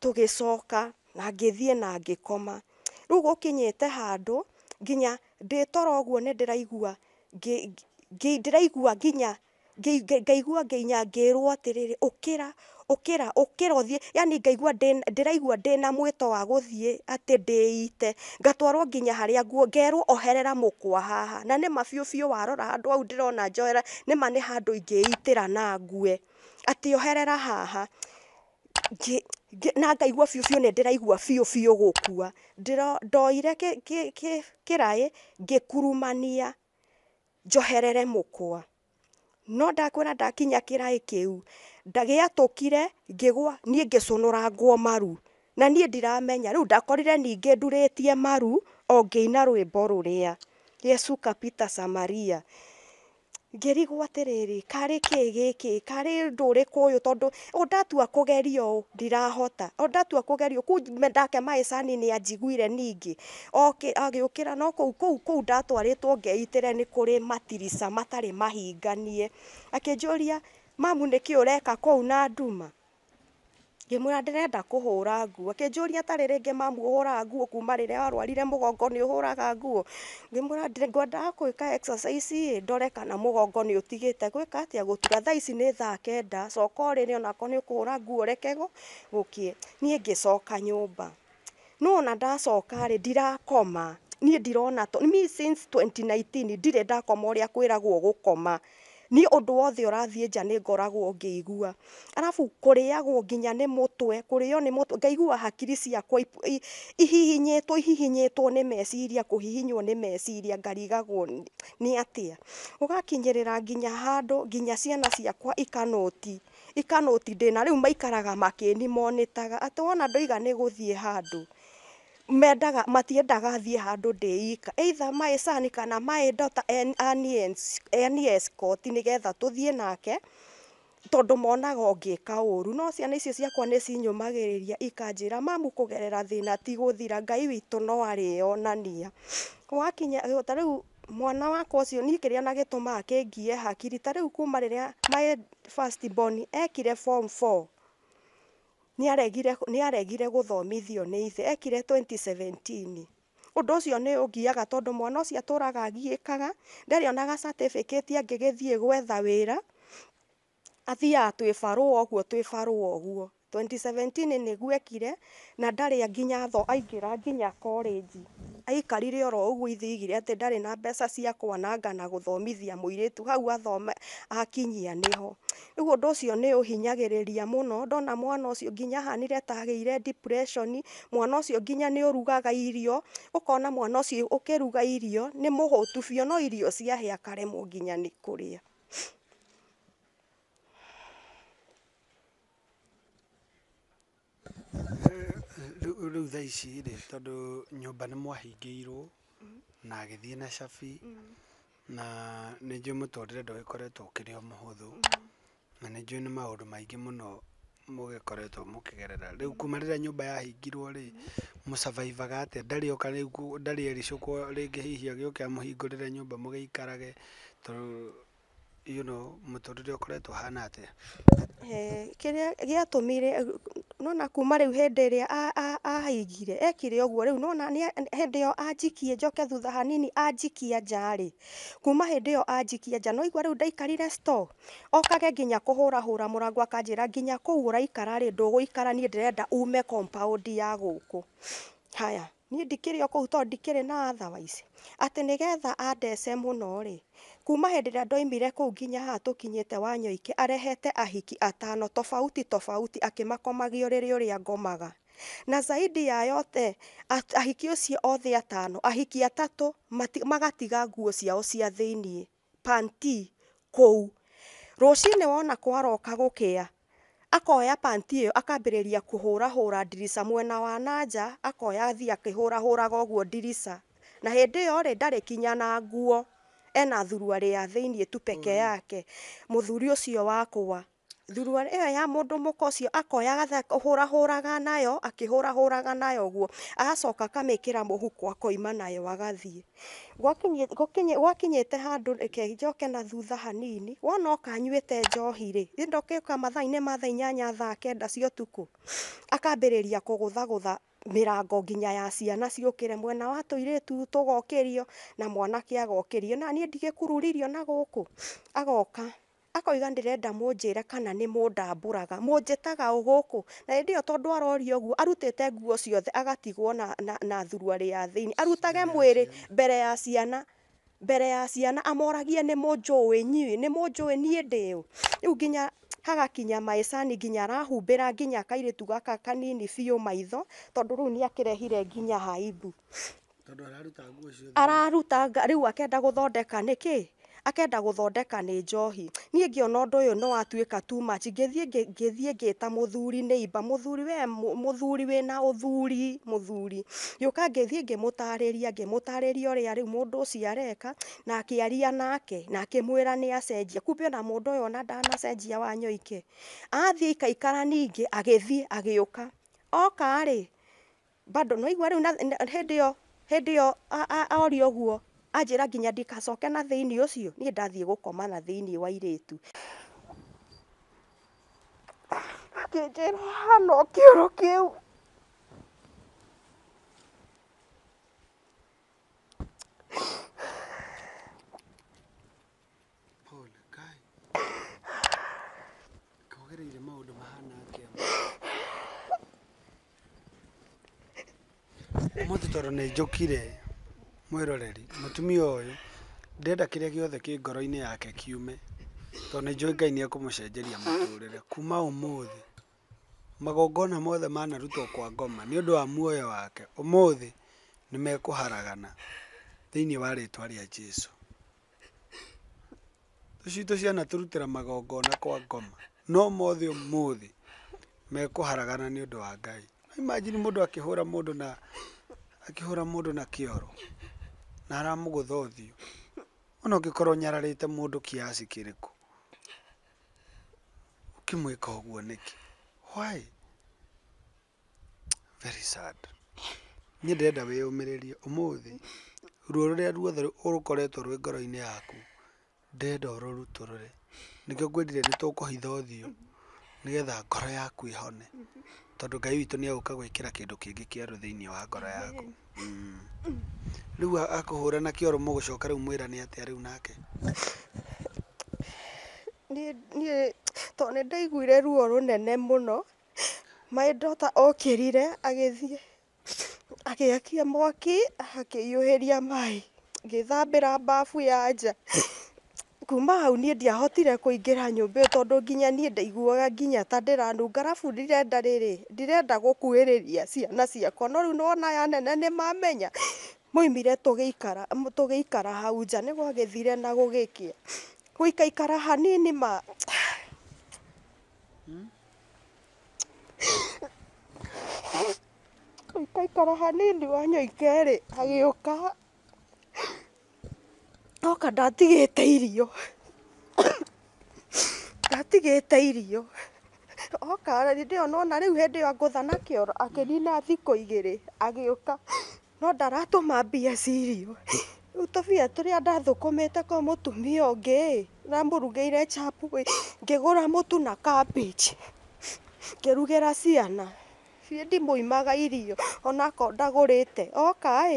Tũgĩcoka na ngithie na ngĩkoma. Rĩu gũkinyĩte handũ nginya ndĩtoro ũguo nĩndĩraigua ndĩraigua nginya ngaigua nginya ngĩrwo atĩrĩrĩ ũkĩra ukira ukira thie yani ngaigwa diraigwa dina mwito wa guthie ati diite ngatwaro nginya haria ngeru oherera mukwa haha na ne mabiu biu warora ando au dirona johera nima ni hando ingeetira na ngue ati oherera haha gi na ngaigwa biu biu nediraigwa biu biu gukua ndoireke kiraye ngikurumania joherere mukwa no ndakwä ndakinya kä raä kä u ndagä atå kire ngä gwa niä ngä cå nå rangwo maru na niä ndiramenya rä u ndakorire ningä ndurä tie maru o ngä ina rwä mbo rå rä a yesu kapita samaria ngĩrigwo atĩrĩrĩ karĩ kĩĩ gĩkĩ karĩ ũndũ ũrĩkũ ũyũ tondũ ũndatua kũgeria ũũ ndirahota ndatua kũgeria ũũ kũu ndake agä å ningĩ agĩũkĩra no kũu kũu kũu ndatwarĩtwo ngeitĩre nĩ kũrĩ matirica matarĩ mahinganie akĩnjũria mamu reka ũreka kũu na nduma? ngĩmwĩra ndĩrenda kũhũra nguo akĩnjũria ta rĩ rĩngĩ mamu ũhũraga nguo kuma rĩrĩa warwarire mũgongo nĩ ũhũraga nguo ngĩmwĩra ngwendaga gwĩka exercise ĩ ndore kana mũgongo nĩ ũtigĩte gwĩka atĩa gũtura thaa ici nĩ thaa kenda coka ũrĩrĩ rĩ onako nĩ ũkũhũra nguo reke gũkie niĩ ngĩcoka nyũmba no ona ndacoka rĩ ndirakoma niĩ ndirona to since 2019 ndirĩ ndakoma ũrĩa kwĩragwo gũkoma niĩ ũndũ wothe ũrathiĩ nja ngoragwo ngĩigua. Arabu kũrĩagwo nginya nĩ mũtwe, kũrĩo nĩ mũtwe, ngaigua hakiri ciakwa ihihinyĩtwo ihihinyĩtwo nĩ meciria, kũhihinywo nĩ meciria ngarigagwo nĩ atĩa. Gũgakinyĩrĩra nginya handũ nginya ciana ciakwa ikanũti, ikanũti ndĩna, rĩu maikaraga makĩnimonĩtaga atĩ wona ndoiga nĩ gũthiĩ handũ mendaga matiendaga thiĩ handũ ndĩ ika either my son kana my dota ani escort nĩgetha tũthiĩ nake tondũ monaga ũngĩka ũru no ciana icio ciakwa cinyũmagĩrĩria ikanjĩra mamu kũgerera thĩna ti gũthira Ngai witũ no arĩonania wakinya ta rĩu mwana wakwa ũcio niĩ kĩrĩa na gĩtũmaga kĩngie hakiri ta rĩu kuma rĩrĩa my first born ekire form four Nĩaregire gũthomithio nĩ ithe ekire 2017 ũndũ ũcio nĩ ũngiaga tondũ mwana ũcio atũũraga agiĩkaga, ndarĩonaga catĩbĩkĩti angĩgĩthiĩ gwetha wĩra, athiaga twĩ barũa ũguo twĩ barũa ũguo 2017 gwekire na ya nginya tho aingira nginya college aikarire oro ugu ithigire ati ndari na mbeca cia kwananga na guthomithia mũirĩtu hau athome akinyia ugu rĩu ucio ni nĩũhinyagĩrĩria muno ndona mwana ucio nginya hanire tagire depression, mwana ũcio nginya urugaga irio, ukona mwana ucio ukiruga irio, ni mũhũtu biũ no irio ciahĩa akaremwo nginya ni kuria rĩu thaa ici rĩ tondũ nyũmba nĩ mwahingĩirwo na agĩthiĩ na cabi na nĩ njũĩ mũtũrĩre ndũgĩkoretwo ũkĩrĩ o mũhũthũ na nĩ njũĩ nĩ maũndũ maingĩ mũno mũgĩkoretwo mũkĩgerera rĩu kuma rĩrĩa nyũmba yahingirwo rĩ mũcabaibaga atĩa ndarĩ oka rĩu ndarĩ ericũkwo rĩngĩ hihi agĩũke amũhingũrĩre nyũmba mũgĩikarage tondũ you know mũtũrĩre ũkoretwo ũhana atĩa? Kĩrĩa gĩatũmire nona kuma rĩu hĩndĩ ĩrĩa aigire ekire ũguo rĩu nĩwona hĩndĩ ĩyo anjikie njoke thutha hanini anjikie nja-rĩ, kuma hĩndĩ ĩyo anjikia nja, nĩwaigua rĩu ndaikarire store, okage nginya kũhũrahũra mũrango akanjĩra nginya kũu ũraikara-rĩ, ndũgũikara niĩ ndĩrenda ume compound ya gũkũ. Haya, niĩ ndikĩrĩ o kũu tondũ ndikĩrĩ na otherwise. Atĩ nĩgetha andece mũno-rĩ Kuma hĩndĩ ĩrĩa ndoimire u nginya haha wa Wanyoike arehete ahiki atano tofauti tofauti akĩmakomagio rä ũrĩa ngomaga. Na zaidi ya yote ahiki acio othe atano, ahiki atatå magatiga nguo ciao cia thĩiniĩ, panty kũu. Rũcinĩ wona kwaroka gũkĩa, akoya panty ĩyo akambĩrĩria kũhũrahũra ndirica mwena wa na nja, akoya raga å guo ndirica. Na hĩndĩ ĩyo-rĩ, ndarĩ kinya na nguo. ena thurua rä a thä in tupeke mm. yake må thuri å cio wa kåa thr ä yo ya må ndå må kcio akoyagatå hå rahå raga nayo akä hå rahå raga nayo å guo agcoka akamä kä ra må hukwakåima nayo agathiä gwakinyä te hand jke na thutha hanini wona kanyuä te njohirä ndkka mathaainämathainyanyathakendacio tukå akambä rä ria kå gå thagå tha mirango nginya ya ciana ciukire mwena wa tuiretu tugokirio na mwanake agokirio na nie ndigikururirio na guku agoka akoiga ndirenda munjire kana ni mundamburaga munjitaga uguku na ndi yo tondu arori oguo arutete nguo ciothe agatigwo na na, na thurua ri ya thini arutage mwiri mbere ya ciana mbere ya ciana amoragie ni munjuwe nyiwe ni munjuwe nie ndiu riu nginya hagakinya maecani nginya arahumbĩra nginya kairĩtu gaka kanini fio maitho tondũ rĩu nĩakĩrehire nginya haibu araruta riu akenda guthondeka niki akenda gũthondeka ni njohi niĩ ngĩona ũndũ ũyũ no atuĩka too much ngĩthiĩ ngĩthiĩ ngĩta mũthuri neighbor mũthuri we mũthuri we na ũthuri mũthuri yoka ngĩthiĩ ngĩmũtarĩria ngĩmũtarĩria ũrĩa rĩu mũndũ ũcio areka na akĩaria nake na akĩmwĩra nĩ acenjia kumbe na mũndũ ũyũ ona ndanacenjia wa nyoike athiĩ ikaikara ningĩ agĩthiĩ agĩũka oka rĩ bado no igwa rĩu hĩndĩ ĩyo hĩndĩ ĩyo aoria ũguo anjira nginya ndikacoke na thini ucio nie ndathie gukoma na thini wa iretu akinjira hano kiuro kiu må thä tondå nä njå kire mwĩroreri mũtumia ũyũ ndĩrenda kĩrĩa gĩothe kĩ ngoro-inĩ yake kiume tondũ nĩnjũĩ Ngai nĩekũmũcenjeria mũtũrĩre kuma ũmũthĩ magongona mothe manarutwo kwa ngoma nĩũndũ wa muoyo wake haragana nĩmekũharagana thĩiniĩ wa rĩtwa rĩa Jesũ. Tũcitũ ciana tũrutĩra magongona kwa ngoma no mothe ũmũthĩ ni nĩũndũ wa Ngai. No imagine mũndũ akĩhũra mũndũ na akĩhũra mũndũ na kioro na aramũgũtha ũthiũ ona ũngĩkorwo nyararĩte mũndũ kiasi kĩrĩkũ ũkĩmwĩka ũguo nĩkĩ why very sad niĩ ndĩrenda wĩyũmĩrĩrie ũmũthĩ ruo rũrĩa ruothe rũkoretwo rwĩ ngoro-inĩ yaku ndĩrenda ũrũrutũrũre nĩkĩo ngwĩrire nĩtũkũhitha ũthiũ nĩgetha ngoro yaku ĩhone tondũ ngai witũ nĩ egũka gwĩkĩra kĩndũ kĩngĩ kĩerũ thĩinĩ wa ngoro yaku mm. rĩu akũhũra na kĩoro mũgũcoka rĩu mwĩra nĩ atĩa rĩu nake to nĩ ndaiguire ruo rũnene mũno maĩndota okĩrire agĩthiĩ agĩakia mwaki akĩiyũhĩria maĩ ngĩthambĩra mbabu ya nja Kuma hau niĩ ndiahotire kũingĩra nyũmba ĩyo tondũ nginya niĩ ndaiguaga nginya ta ndĩranunga arabu ndirenda rĩrĩ, ndirenda gũkuhĩrĩria ciana ciakwa no rĩu wona aya anene nĩmamenya. Moimire tũgĩikara tũgĩikara hau nja thire na gũgĩkĩa. Gũikaikara hanini ma gũikaikara hanini agä rĩ hagĩũka Ndoka ndatigĩte irio ndatigä te irio oka hĩndĩ ĩyo nona kä hĩndĩ akä nina thikå igä rä agä å ka no ndaratũma mbia cia irio, rĩu tũbia tũrĩa ndathũkũmĩte kwĩ mũtumia ũngĩ ĩ ngä gå ra må mũtu na rugä ra ciana, ndimå imaga irio onakorwo rä te okaä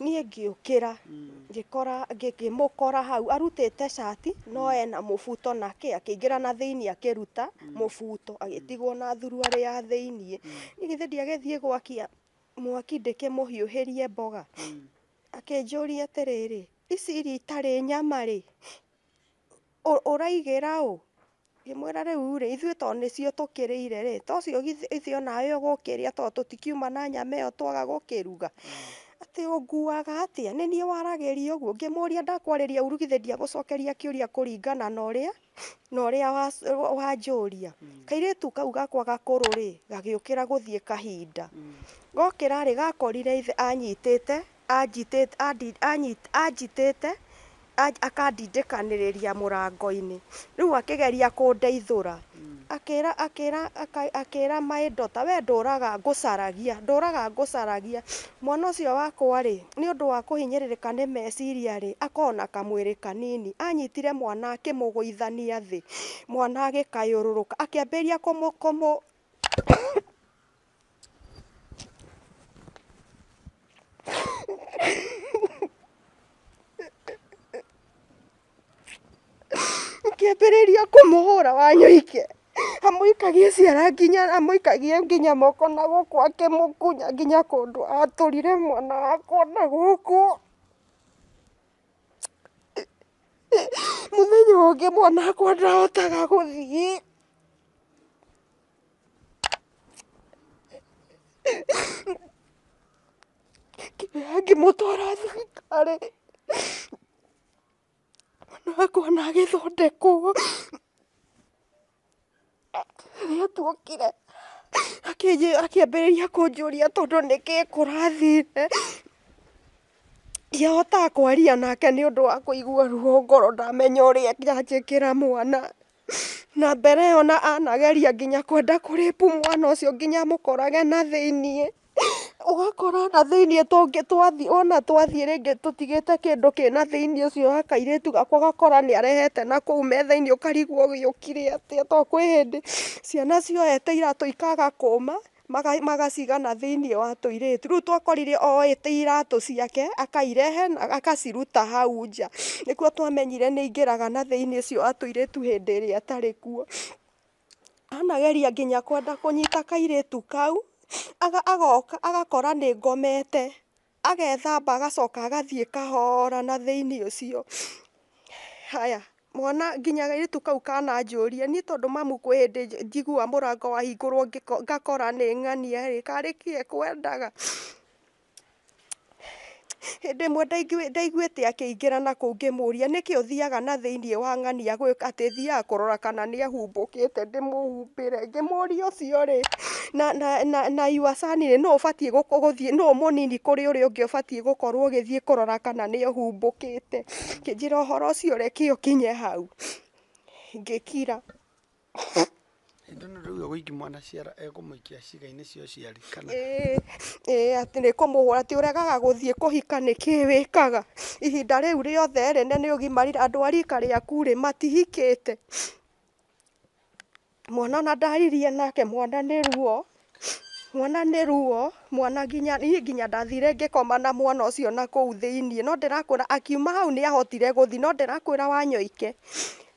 niä ngä å mm. kä ra ngä må kora hau arutä te cati no mm. ena må buto na kä akä ingä ra na thä iniä akä ruta må buto agä tigwo na thuruarä ya thä iniä mm. nä gä ndiagä thiä gwakia mwaki ndä kä må hiå hä rie mboga akä njå ria atä rä rä ici irio itarä nyama rä å raigä ra å ũ ngĩmwĩra rĩu rĩ ithuĩ to rä ire rä tocio gå ithe onawe ũgũkĩrĩa to tũtikiuma na nyama ä yo twaga gå kä gũkĩruga atĩ ũnguaga atĩa? Nĩ niĩ waragĩria ũguo? ngĩmũria ndakwarĩria ũrugithĩtie ndiagũcokeria kĩũria kũringana na ũrĩa na ũrĩa wanjũria. Hmm. Kairĩtu kau gakwa gakũrũ-rĩ, gagĩũkĩra gũthiĩ kahinda. Hmm. Gokĩra-rĩ, gakorire ithe anyitĩte, anjitĩte akandindĩkanĩrĩria mũrango-inĩ, rĩu akĩgeria kũndeithũra, hmm. akĩra akĩra akĩra my ta we ndũraga ngũcaragia, ndũraga ngũcaragia, mwana ũcio wakwa rĩ, nĩũndũ wa kũhinyĩrĩrĩka nĩ meciria rĩ, akona na kamwĩrĩ kanini, anyitire mwana akĩmũgũithania thĩ, mwana agĩkayũrũrũka, akĩambĩrĩria kũmũ kũmũ akĩambĩrĩria kũmũhũra Wanyoike. Amũikagie ciara nginya amũikagie nginya moko na gũkũ akĩmũkunya nginya kũndũ atũrire mwana wakwa na gũkũ. Mũthenya ũngĩ mwana wakwa ndahotaga gũthiĩ. Ngĩoya ngĩmũtwara thibitarĩ. nuevo nagido de co. Ya tu aquí, aquí, aquí, a ver, ya con lloria todo ne que corazi. Ya está acuaria na que ni odo aco igual ruo coro da menor y aquí ya che que era muana. Na bere ona a nagaria guiña cuerda corre pumuano si o guiña mocoraga na de niñe. ũgakora ona thĩinĩ twathiĩ ona twathiĩ rĩngĩ tũtigĩte kĩndũ kĩna thĩinĩ ũcio wa kairĩtu gakwa ũgakora nĩarehete nakũu metha-inĩ ũkarigwo gĩokire atĩa tondũ kwĩ hĩndĩ ciana cioete iratũ ikaga kũma magaciga na thĩinĩ wa tũirĩtu rĩu twakorire oete iratũ ciake akairehe na agaciruta hau nja nĩkuo twamenyire nĩaingĩraga na thĩinĩ ũcio wa tũirĩtu hĩndĩ ĩrĩa atarĩ kuo anageria nginya kwenda kũnyita kairĩtu kau aga agoka agakora nä ngomete agethamba agacoka agathiä kahora na thä inä å cio haya mwana nginya gä tu kau kana njå rie niä tondå mamu kwä hä ndä ndiguamå rango wahingå rwo ngakora nä ng'ania rä karä kie kwendaga hende mwe ndaigue te akeigera na kuge muria neki uthiaga na theini wa e ngani agwe ate thia korora kana ni ahumbukite ndi muhumbire ngi muri ucio ri na na na, na sa ni no ufati guthie no munini kuri uri ungi ufati gukorwo githie korora kana ni ahumbukite kinjira uhoro ucio ri kiyo kinye hau ngikira ndono rä u å ingä mwana ciara ekå ikia ciga-inä cio ciari atä nä kå må hå ra ti å regaga gå thiä kå hika nä kä wä kaga ihinda rä u rä othe rene nä å gimarire andå arika rä aku rä matihikä te mwana ona ndaririe nake mwana nä ruo mwana nä ruo mwana nginya niä nginya ndathire ngäkoma na mwana ũcio na kå u thä iniä no ndä rakwä ra akiuma hau nä ahotire gå thiä no ndä rakwä ra wanyoike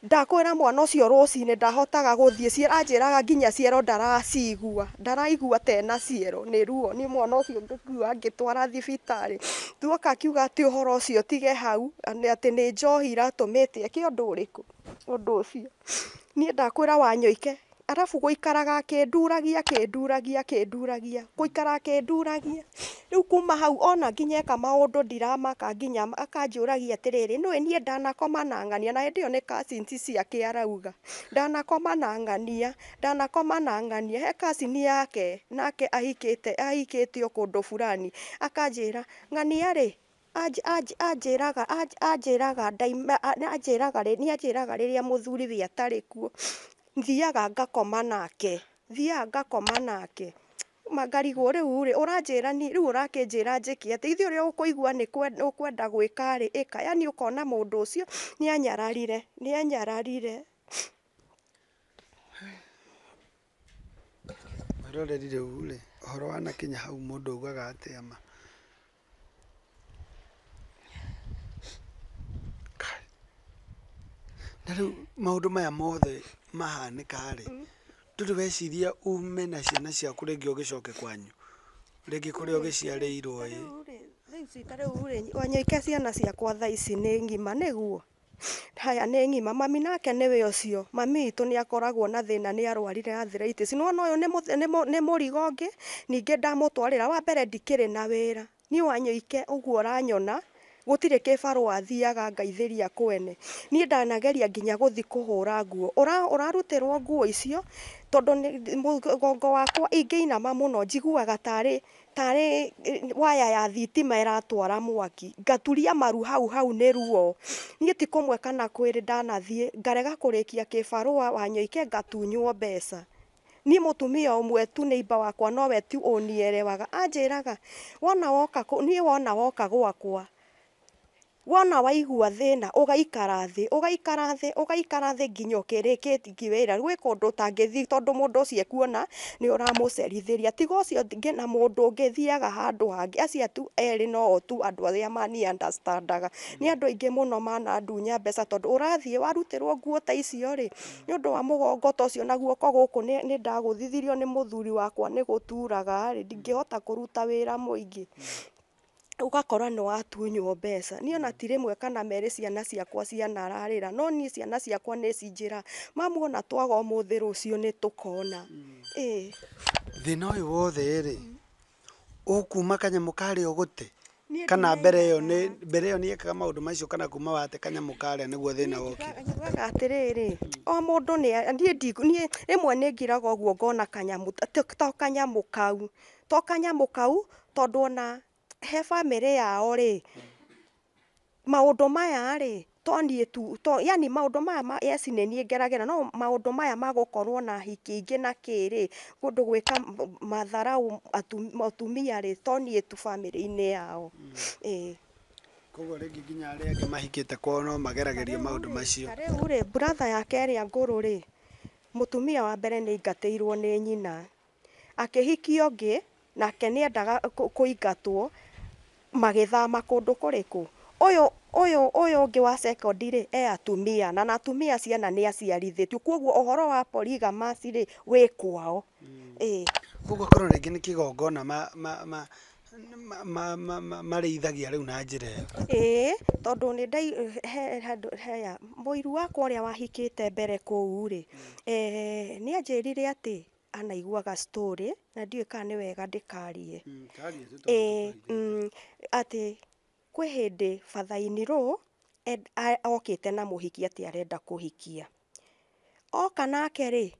ndakwĩra mwana ũcio rũcinĩ ndahotaga gũthiĩ ciero anjĩraga nginya ciero ndaracigua ndaraigua tena ciero nĩ ruo nĩ mwana ũcio ngĩkua ngĩtwara thibitarĩ tuoka akiuga atĩ ũhoro ũcio tige hau atĩ nĩ njohi iratũmĩte ĩkĩ ũndũ ũrĩkũ ũndũ ũcio niĩ ndakwĩra wanyoike arabu guikaraga akĩnduragia akĩnduragia akĩnduragia gũikara akĩnduragia rĩu kuma hau ona nginya eka maũndũ ndiramaka nginya akanjũragia atĩrĩrĩ nĩũĩ niĩ ndanakoma na ng'ania na hĩndĩ ĩyo nĩ Cousins ciake arauga ndanakoma na ng'ania ndanakoma na ng'ania he cousin yake nake ahikĩte ahikĩtio kũndũ burani akanjĩra ng'ania rĩ anjĩraga anjĩraga anjĩraga rĩ nĩanjĩraga rĩrĩa mũthuriwe atarĩ kuo thiaga ngakoma nake thiaga ngakoma nake mangarigwo rä rä urä å ranjä u ma ngarigwo rĩu rĩ ũranjĩra niĩ rĩu ũrakĩnjĩra njĩke atĩ ithuĩ ũrĩa ũkũigua nĩ ũkwenda gwĩka ä ka yani å å kona må ndå cio nä anyararire mũndũ ũcio nĩanyararire rä mwĩroreri rĩu rĩ ũhoro kinya hau må mũndũ augaga atĩa ma na maå ndå maya mothe maha nä karä ndå rä weciria ume na ciana ciaku rä ngä å gä coke kwanyu rä ngä kå rä a å gä ciarä irwo ä wanyå ike ciana ciakw tha ici nä gima nä guo haya nä ngima mami nake nä wä å cio mami itå nä akoragwo na thä na nä arw arire ath nä onaå yå nä må rigo å ngä ningä ndamå twarä ra wambere ndikä rä na wä ra ni wanyå ike å guo å ranyona gũtirĩ kĩbarũ wathiaga ngaithĩria kwene niĩ ndanageria nginya guthi kuhura nguo ũrarutĩrwo nguo icio tondũ mũgongo wakwa ingĩinama muno njiguaga tarĩ tarĩ waya ya thitima iratwara mwaki ngaturia maru hau hau ni ruo niĩ ti kũmwe kana kwĩrĩ ndanathiĩ ngarega kũrĩkia kĩbarũa wanyoike ngatunywo mbeca ni mũtumia ũmwe tu neighbour wakwa nowe tu ũnielewaga anjĩraga wona woka ni wona woka gwakwa Wona waigua thĩna ũgaikara thĩ ũgaikara thĩ ũgaikara thĩ nginya ũkĩrĩkĩtie wĩra, gwĩ kũndũ ũtangĩthiĩ tondũ mũndũ ũcio ekuona nĩũramũcerithĩria, tiga ũcio ũngĩ na mundu ũngĩ handu hangi acia tu eri no o andu andũ arĩa mani understand aga, nĩ andũ aingĩ mana manandunya mbeca tondũ ũrathiĩ warutirwo nguo ta icio ni undu wa mũgongo ta naguo ko guku ni ndaguthithirio ni muthuri wakwa guturaga ri ndingihota kuruta wira muingi ũgakora nĩ watunywo mbeca. Niĩ ona ti rĩmwe kana merĩ ciana ciakwa cianararĩra, no niĩ ciana ciakwa nĩ cinjĩraga mamu ona twaga ũmũthĩ rũciũ nĩ tũkona. Mm. ĩĩ. Thĩna ũyũ wothe rĩ, mm. ũkuma kanyamũ karĩa ũgũte? Kana mbere ĩyo mbere ĩyo nĩ ekaga maũndũ macio kana kuma wate kanyamũ karĩa nĩguo thĩna wokire? Njugaga atĩrĩrĩ, o mũndũ nĩ niĩ niĩ rĩmwe nĩ ngiraga ũguo ngona kanyamũ to kanyamũ kau, to kanyamũ kau tondũ ona he bamĩrĩ yao rĩ, maũndũ maya rĩ, to niĩ tu to yani maũndũ maya ma yes nĩ niĩ ngeragĩra no maũndũ maya ma na hiki ingĩ na kĩ rĩ, mũndũ gwĩka matharau atumia rĩ, to niĩ tu bamĩrĩ-inĩ yao, hmm. ĩĩ. Koguo rĩngĩ nginya arĩa angĩ mahikĩte kwao no mageragĩria maũndũ macio. Ta rĩu rĩ, brother yake ĩrĩa ngũrũ rĩ, mũtumia wa mbere nĩ aingatĩirwo nĩ nyina. Akĩhikia ũngĩ, nake nĩ endaga kũingatwo magithama kundu kuriku ũyũ ũyũ ũyũ ũngĩ wa secondary ri e atumia na na atumia ciana nĩ aciarithĩtio kuoguo uhoro wa polygamous ri wĩ kwao mm. ĩĩ ũguo korwo ringi ni kigongona ma ma marĩithagia rĩu na njĩra ĩyo ĩĩ tondũ nĩ he handũ haya mũiru wakwa ũrĩa wahikite mbere kũu rĩ mm. ni anjirire ati naiguaga na ndiåä kaa nä wega ndä hmm, karie atä kwä hä ndä bathaini rå okä te na må hiki atä arenda kå hikia okanakerä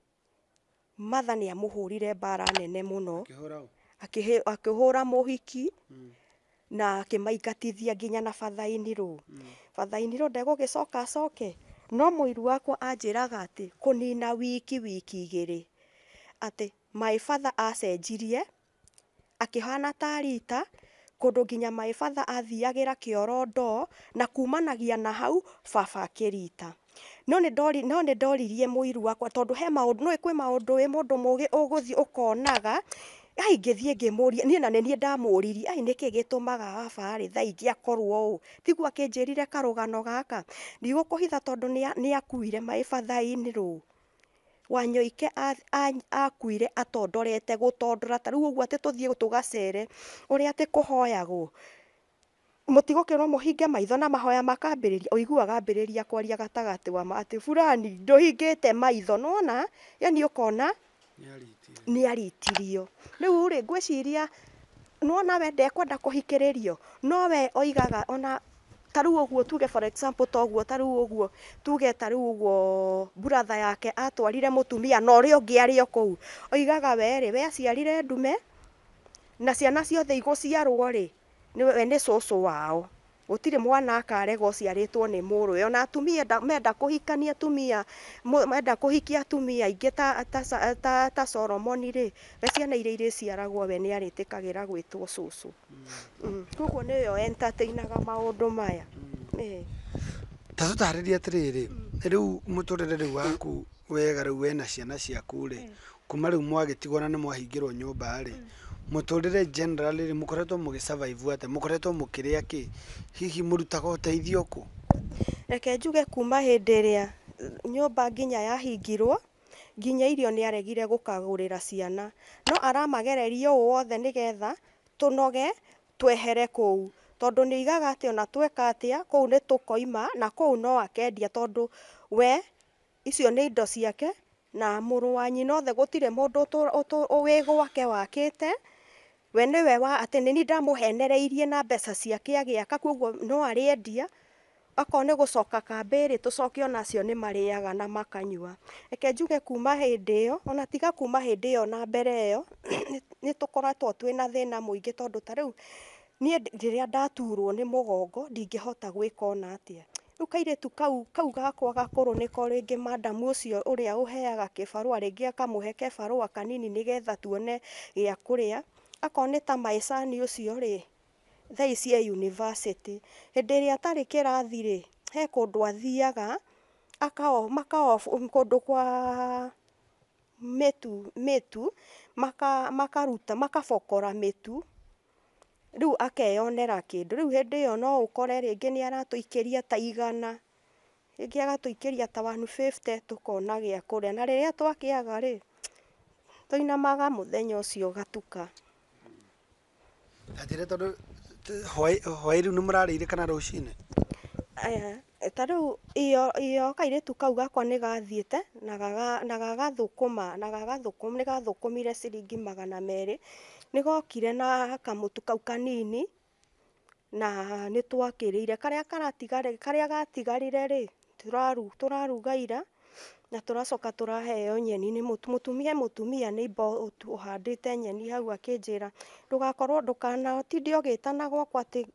matha nä amå hå rire mbara nene må no akä hå ra må hiki na akä maigatithia nginya na bathaini rå hmm. bathaini rå ndegå gä coka acoke no må iru wakwa anjä raga atä kå nina wiki wiki igä rä atĩ my father acenjirie, akĩhana tarita Rita, kũndũ nginya my father athiagĩra kĩoro ndoo, na kumanagia na hau, baba akĩrita. No nĩ ndoririe mũiru wakwa tondũ he maũndũ nĩũĩ kwĩ maũndũ wĩ mũndũ mũgĩ ũgũthiĩ ũkonaga, ai ngĩthiĩ ngĩmũria niĩ na nĩ niĩ ndamũririe ai nĩkĩ gĩtũmaga baba arĩ thaa ingĩ akorwo ũũ? Tiguo akĩnjĩrire karũgano gaka? Ndigũkũhitha tondũ nĩakuire akuire father-inĩ rũũ Wanyoike akuire atondorete gũtondora tarĩu ũguo atĩ tũthiĩ tũgacere ũrĩa atĩ kũhoyagwo mũtigũkĩrwo mũhinge maitho na mahoya makambĩrĩria ũiguaga ambĩrĩria kwaria gatagatĩ wa ma atĩ burani ndũhingĩte maitho nĩwona yani ũkona nĩaritirio rĩu rĩ ngwĩciria nĩwona we ndekwenda kũhikĩrĩrio nowe oigaga ona ta u å guo tuge for example toguo ta rä u å guo tuge ta rä u å guo buratha yake atwarire må tumia na å rä a å ngä arä o kå u oigaga werä we aciarire ndume na ciana ciothe igå ciarwo rä we nä cåcå wao gũtirĩ mwana akarega ũciarĩtwo nĩ mũrũwe ona atumia menda kũhikania atumia menda kũhikia atumia aingĩ ta ta ta Solomon rĩ ciana iria ciaragwo we nĩarĩtĩkagĩra gwĩtwo cũcũ mm. mm. koguo nĩyo ĩntatĩinaga maũndũ maya mm. ta tũtarĩrie atĩrĩrĩ rĩu mũtũrĩre rĩu waku wega u wena ciana ciaku rĩ kuma rĩu mwagĩtigwo na nĩ mwahingĩrwo nyũmba rĩ muturire generally ri mukoretwo mugisurvive atia mukoretwo mukiria ki hihi murutaga uteithio ku reke njuge kuma hindi iria nyumba nginya yahingirwo nginya irio nä aregire gå ciana no aramagereria å wothe nä getha tå twehere kå u tondå nä ati atä ona tweka atia a ni u nä tå koima na kå u no akendia tondå we icio nä indo ciake na må rå wa nyina othe gå tirä må ndå wä gwake wakä te we nĩwe wa atĩ nĩ niĩ ndamũhenereirie na mbeca ciake agĩaka kwoguo no arĩendia, okorwo nĩ gũcoka kambĩ-rĩ, tũcoke onacio nĩmarĩaga na makanyua. Reke njuge kuma hĩndĩ ĩyo, ona tiga kuma hĩndĩ ĩyo na mbere ĩyo, nĩtũkoretwo twĩna thĩna mũingĩ tondũ ta rĩu niĩ rĩrĩa ndaturwo nĩ hota ndingĩhota gwĩka ona atĩa. Rĩu tu kau, kau gakwa gakũrũ nĩko rĩngĩ mandamu ũcio ũrĩa ũheaga kĩbarũa rĩngĩ akamũhe kĩbarũa kanini nĩgetha tuone gĩa kũrĩa akone ta mbaisani ucio ri they see university hede ri atarekira athi ri he kundu athiaga akao maka of mkodokwa metu metu maka makaruta makafokora metu riu ake yonera kindu riu hede yo no ukora ri ngi ni aratuikeria taigana giaga tuikeria tawanu 50 tokonagia kude na ria to akiaga ri to ina maga muthenya ucio gatuka a diretoru hoy hoy rumara dire kana roshine aya taru io io kairitu kau ga kwa ni gathiite na ga ga thukuma na ga ga thukum ni gathukumi resiri gimaga na mere nigokire na kamut kau kanini na nitwakire ire kare akaratigari kare agatigarire ri turaru turarugaira na tåracoka tå raheo nyeni måtumia måtumia nä imbo å handä te nyeni hau akä njä ra ndå gakorwo ndå kana tindä å gä tana gwakwa atä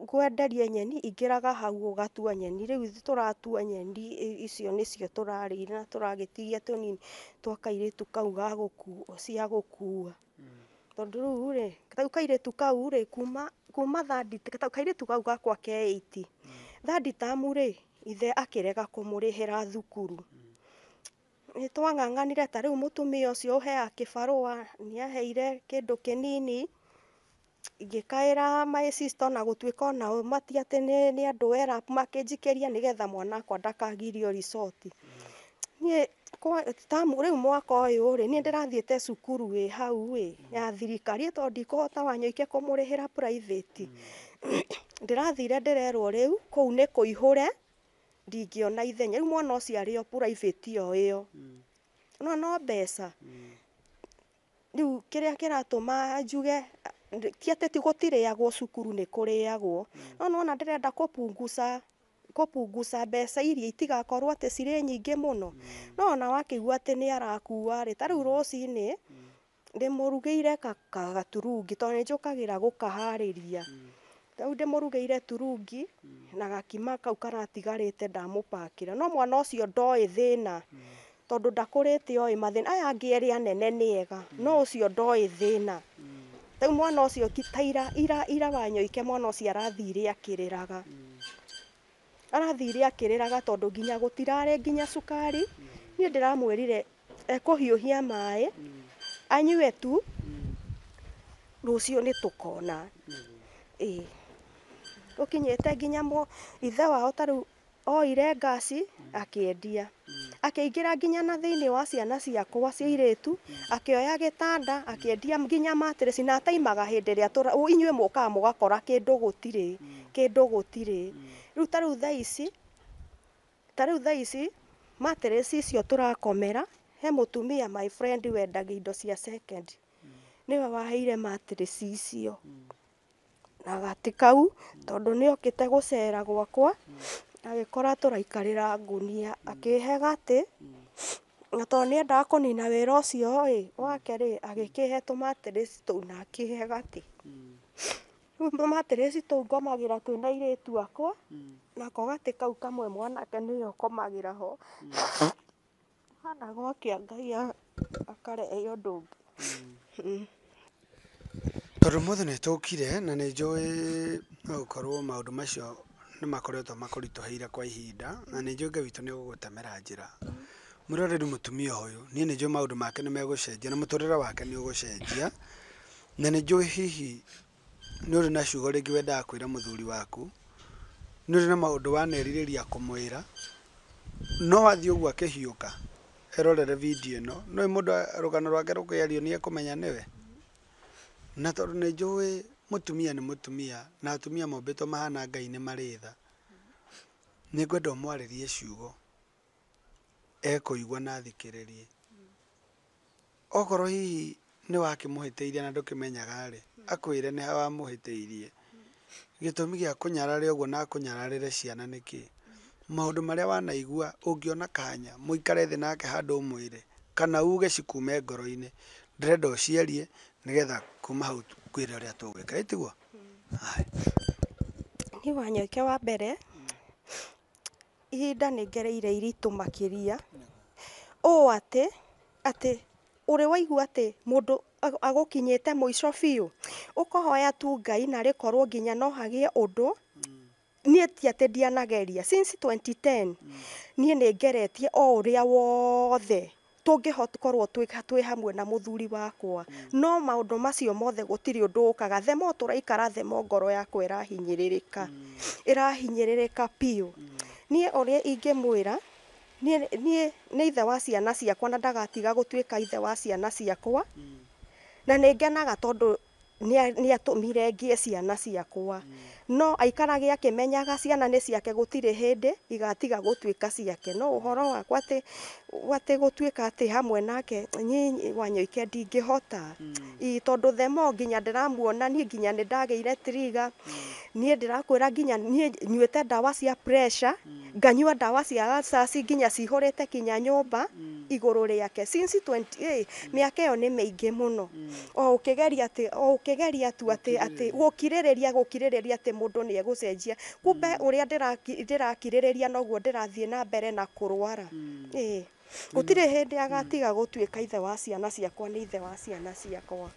ngwenderie nyeni ingä raga hau å gatua nyeni rä u tå ratua nyeni icio nä cio tå rarä ire na tå ragä tigia tå nini twa kairä tu kau cia gå kua tondå rä u rä u kairä tu kau rä kuma kuma thaditau kairä tu kau gakwa keiti thaditamu rä ithe akä rega kå må rä hä ra thukuru mm. nä twang'ang'anire ta rĩu mũtumia ũcio ũheaga kĩbarũa nĩ aheire kĩndũ kĩnini, ngĩkaĩra my sister ona gũtuĩka onao mati atĩ nĩ andũ well up makĩnjikĩria nĩgetha mwana wakwa ndakagirio ricoti. Niĩ tamu rĩu mwaka ũyũ rĩ, niĩ ndĩrathiĩte cukuru ĩ hau ĩ ya thirikari ndä rathire ndä rerwo rä u kå u nä kå ihå re ndingiona ithenya rĩu mwana ũcio arĩ o private o ĩyo no no mbeca rĩu kĩrĩa kĩratũma njuge ti atĩ gũtirĩagwo cukuru nĩ kũrĩagwo no nĩ wona ndĩrenda kũpunguca kũpunguca mbeca iria itigakorwo atĩ cirĩ nyingĩ mũno no ona wakĩigua atĩ nĩarakua rĩ ta rĩu rũcinĩ ndĩmũrugĩire gaturungi tondũ nĩ njũkagĩra gũkaharĩria rä u ndä må rugä ire turungi mm. na gakima kau karatigarä te ndamå pakä ra no mwana å cio ndoä thä na mm. tondå ndakå rä te oä mathä na aya angä erä anene nä ega mm. no å cio ndoä thä na tau mwana å cio taira wanyoike mwana å cio arathi rä akä rä raga arathi rä akä rä raga tondå nginya gå tirarä nginya cukari niä ndä ramwä rire ekå hiå hia maä anyue tu rå cio nä tå kona ä mm -hmm. e. ũkinyĩte nginya ithe wao tarĩu oire ngaci akiendia akiingira nginya na thĩinĩ wa ciana ciakwa cia airĩtu akioya gitanda akiendia nginya matirĩci na ataimaga hĩndĩ ĩrĩa inyuĩ mũkaga mũgakora kĩndũ gũtirĩ kĩndũ gũtirĩ rĩu tarĩu thaa ici tarĩu thaa ici matirĩci icio turakomera he mutumia my friend wendagia indo cia second nĩwe waheire matirĩci icio na gatikau tondu ni okite gucera gwakwa agikora turaikarira ngunia akihega ati na to ni enda kunina wira ucio i wake ri agikihe tumatiris tu na akihega ati tumatiris tu ngomagira twina iritu akwa nako gatikau kamwe mwanake ni okomagira ho hana gwakia ngai akare iyo ndungi tondå må thä nä tå kire na nä njå ä no gå korwo maå ndå macio nä makoretwo makoritå heire kwa ihinda na nä njå ngai witå nä gå gå temera njä ra må roreri må tumia å yå niä nä njå maå ndå make nä megå cenjia na må tå rä re wake nä å gå cenjia na nä njå hihi nä å rä na ciugo rä ngä wendaga kwä ra må thuri waku nä å rä na maå ndå wanerirä ria kå mwä ra no athiä å guo akä hiå ka erorere video ä no no ä må ndå rå gano rwake rå kä ario nä ekå menya nä we na tondu nä njå ä mutumia nä mutumia na atumia mombätwo mahana ngai nä marä tha nä ngwenda å mwarä rie ciugo ekå igua na thikä rä rie okorwo hihi nä wakä må hä tä irie na ndå kä menyagarä akwä re nä ha wamå hä tä irie gä tå mi gä a kå nyararä å guo na akå nyararä re ciana nä kä maå ndå marä a wanaigua å ngä ona kanya må ikare thä nake handå å mwä re kana uge cikume ngoro-inä ndä renda å ciarie nä getha kuma hau kwira uria tugwika itiguo hmm. ni wanyoke wa mbere ihinda nä ngereire iritå makä ũũ ate atĩ ũrĩ waigua atĩ mũndũ agũkinyĩte mũico biũ ũkũhoya tu Ngai na rikorwo nginya no hagĩe ũndũ hmm. niä ti atä ndianageria since 2010 hmm. niĩ nĩ ngeretie o a wothe tungihota korwo twi hamwe na muthuri wakwa mm. no maũndũ macio mothe gũtirĩ ũndũ ũkaga themo tũraikara themo ngoro yakwa ĩrahinyĩrĩrĩka mm. piu nie mm. niĩ ũrĩa ingĩmwĩra nie nĩ ithe wa ciana ciakwa na ndagatiga gutwika ithe wa ciana ciakwa na nĩ tondu tondũ nĩ atũmire ngĩe ciana ciakwa no akä menyaga ciana nä ciake hä ndä igatiga gũtuĩka ciake no ũhoro wakwa atĩ atĩ gũtuĩka atä hamwe nake nyi wanyoike ndingĩhota mm. ii tondũ themo nginya ndĩramuona niĩ nginya nĩ ndagĩire trigger mm. niĩ ndĩrakwĩra nginya niĩ nyuĩte ndawa cia pressure mm. nganyua ndawa cia ulcers nginya kinya nginya nyũmba igũrũ rĩake since twenty ĩĩ mĩaka ĩyo nĩ mĩingĩ mũno o ũkĩgeria atĩ o geria tu gå kirä rä ria atä mundu ni egucenjia kumbe uria mm. ndirakiririria noguo ndirathiĩ na mbere na kurwara mm. ĩĩ mm. gutire hĩndĩ agatiga gũtuĩka ithe wa ciana ciakwa ni ithe wa ciana ciakwa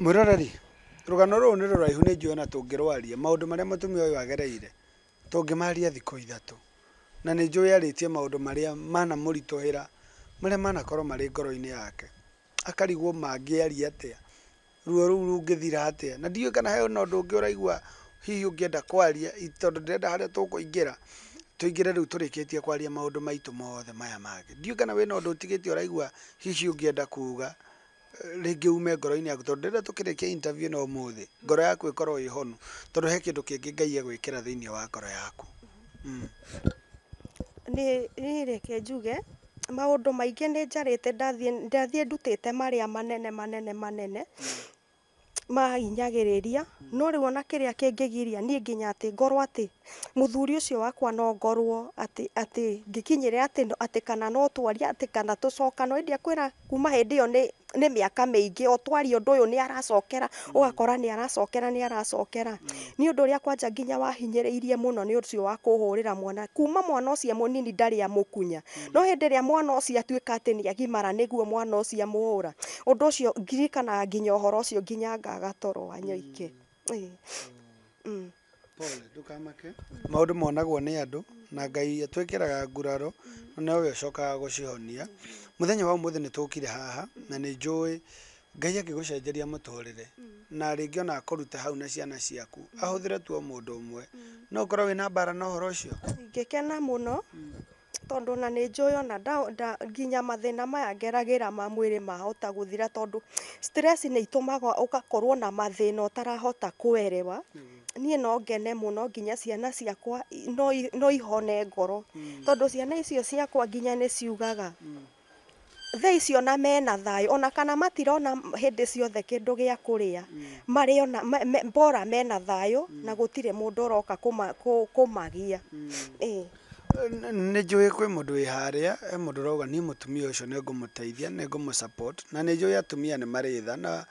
mwĩroreri rugano rũrũ ni rũraihu ni njũĩ na tungirwaria maundu marĩa mũtumia ũyũ agereire tungimaria thiko ithatu na nĩ maundu maria mana marĩa manamũritũhĩra mana manakorwo marĩ ngoro-inĩ yake akarigwo mangĩaria atia ruo rũu rũngĩthira atĩa na ndiũĩ kana he na ũndũ ũngĩ ũraigua hihi ũngĩenda kwaria tondũ ndĩrenda harĩa tũkũingĩra tũingĩre rĩu tũrĩkĩtie kwaria maũndũ maitũ mothe maya mangĩ ndiũĩ kana wĩna ũndũ ũtigĩtie ũraigua hihi ũngĩenda kuga rĩngĩ ume ngoro-inĩ yaku tondũ ndĩrenda tũkĩrĩkia interview ĩno ũmũthĩ ngoro yaku ĩkorwo ĩ honu tondũ he kĩndũ kĩngĩ Ngai egwĩkĩra thĩiniĩ wa ngoro yaku hmm. niĩ reke njuge maũndũ maingĩ nĩ njarĩte ndathiĩ ndutĩte marĩa manene manene manene hmm mahinyagĩrĩria no rĩu ona kĩrĩa kĩngĩgiria ni nginya ati ngorwo ati muthuri ucio wakwa no ngorwo ati ati ngikinyire ati ati kana no twaria ati kana tũcokanwo ĩndĩ kwira kuma hĩndĩ yo ni nä mä aka mä ingä o twaria å ndå å yå nä aracokera å mm. gakora nä aracokera nä aracokera nä å ndå å rä a kwanja nginya wahinyä rä irie må no nä å cio wa kå hå rä ra mwana kuma mwana å cio må nini ndarä a må kunya mm. no hä ndä ä rä a mwana å cio atuä ka atä nä agimara nä guo mwana å cio må ra å ndå å cio ngirikanaga nginya å horo å cio nginya ngagatoro wanyoike mm. ä maundu monagwo ni andu na ngai atwikiraga nguraro na nowe ucokaga gucihonia muthenya wa umuthi nitukire haha na ni njui ngai akigucenjeria muturire na ringi ona akuruta hau na ciana ciaku ahuthire tu mundu umwe no ukorwo wina mbara na uhoro ucio ngikena muno tondu na ni njui ona nginya mathina maya ngeragira ma mwiri mahota guthira tondu stress ni itumaga ugakorwo na mathina utarahota kuerewa mm niĩ no ngene mũno nginya ciana ciakwa no ihone ngoro hmm. tondũ ciana icio ciakwa nginya nĩ ciugaga hmm. the icio ona mena thayũ ona kana matirona hĩndĩ ciothe kĩndũ gĩa kũrĩa hmm. marĩ ona bora mena thayũ na gũtirĩ mũndũ ũroka kũmagia nĩ njũĩ kwĩ mũndũ wĩ harĩa he mũndũ ũrauga niĩ mũtumia ũcio nĩ ngũmũteithia nĩ ngũmũ må na nĩ njũĩ atumia nĩ marĩ tha na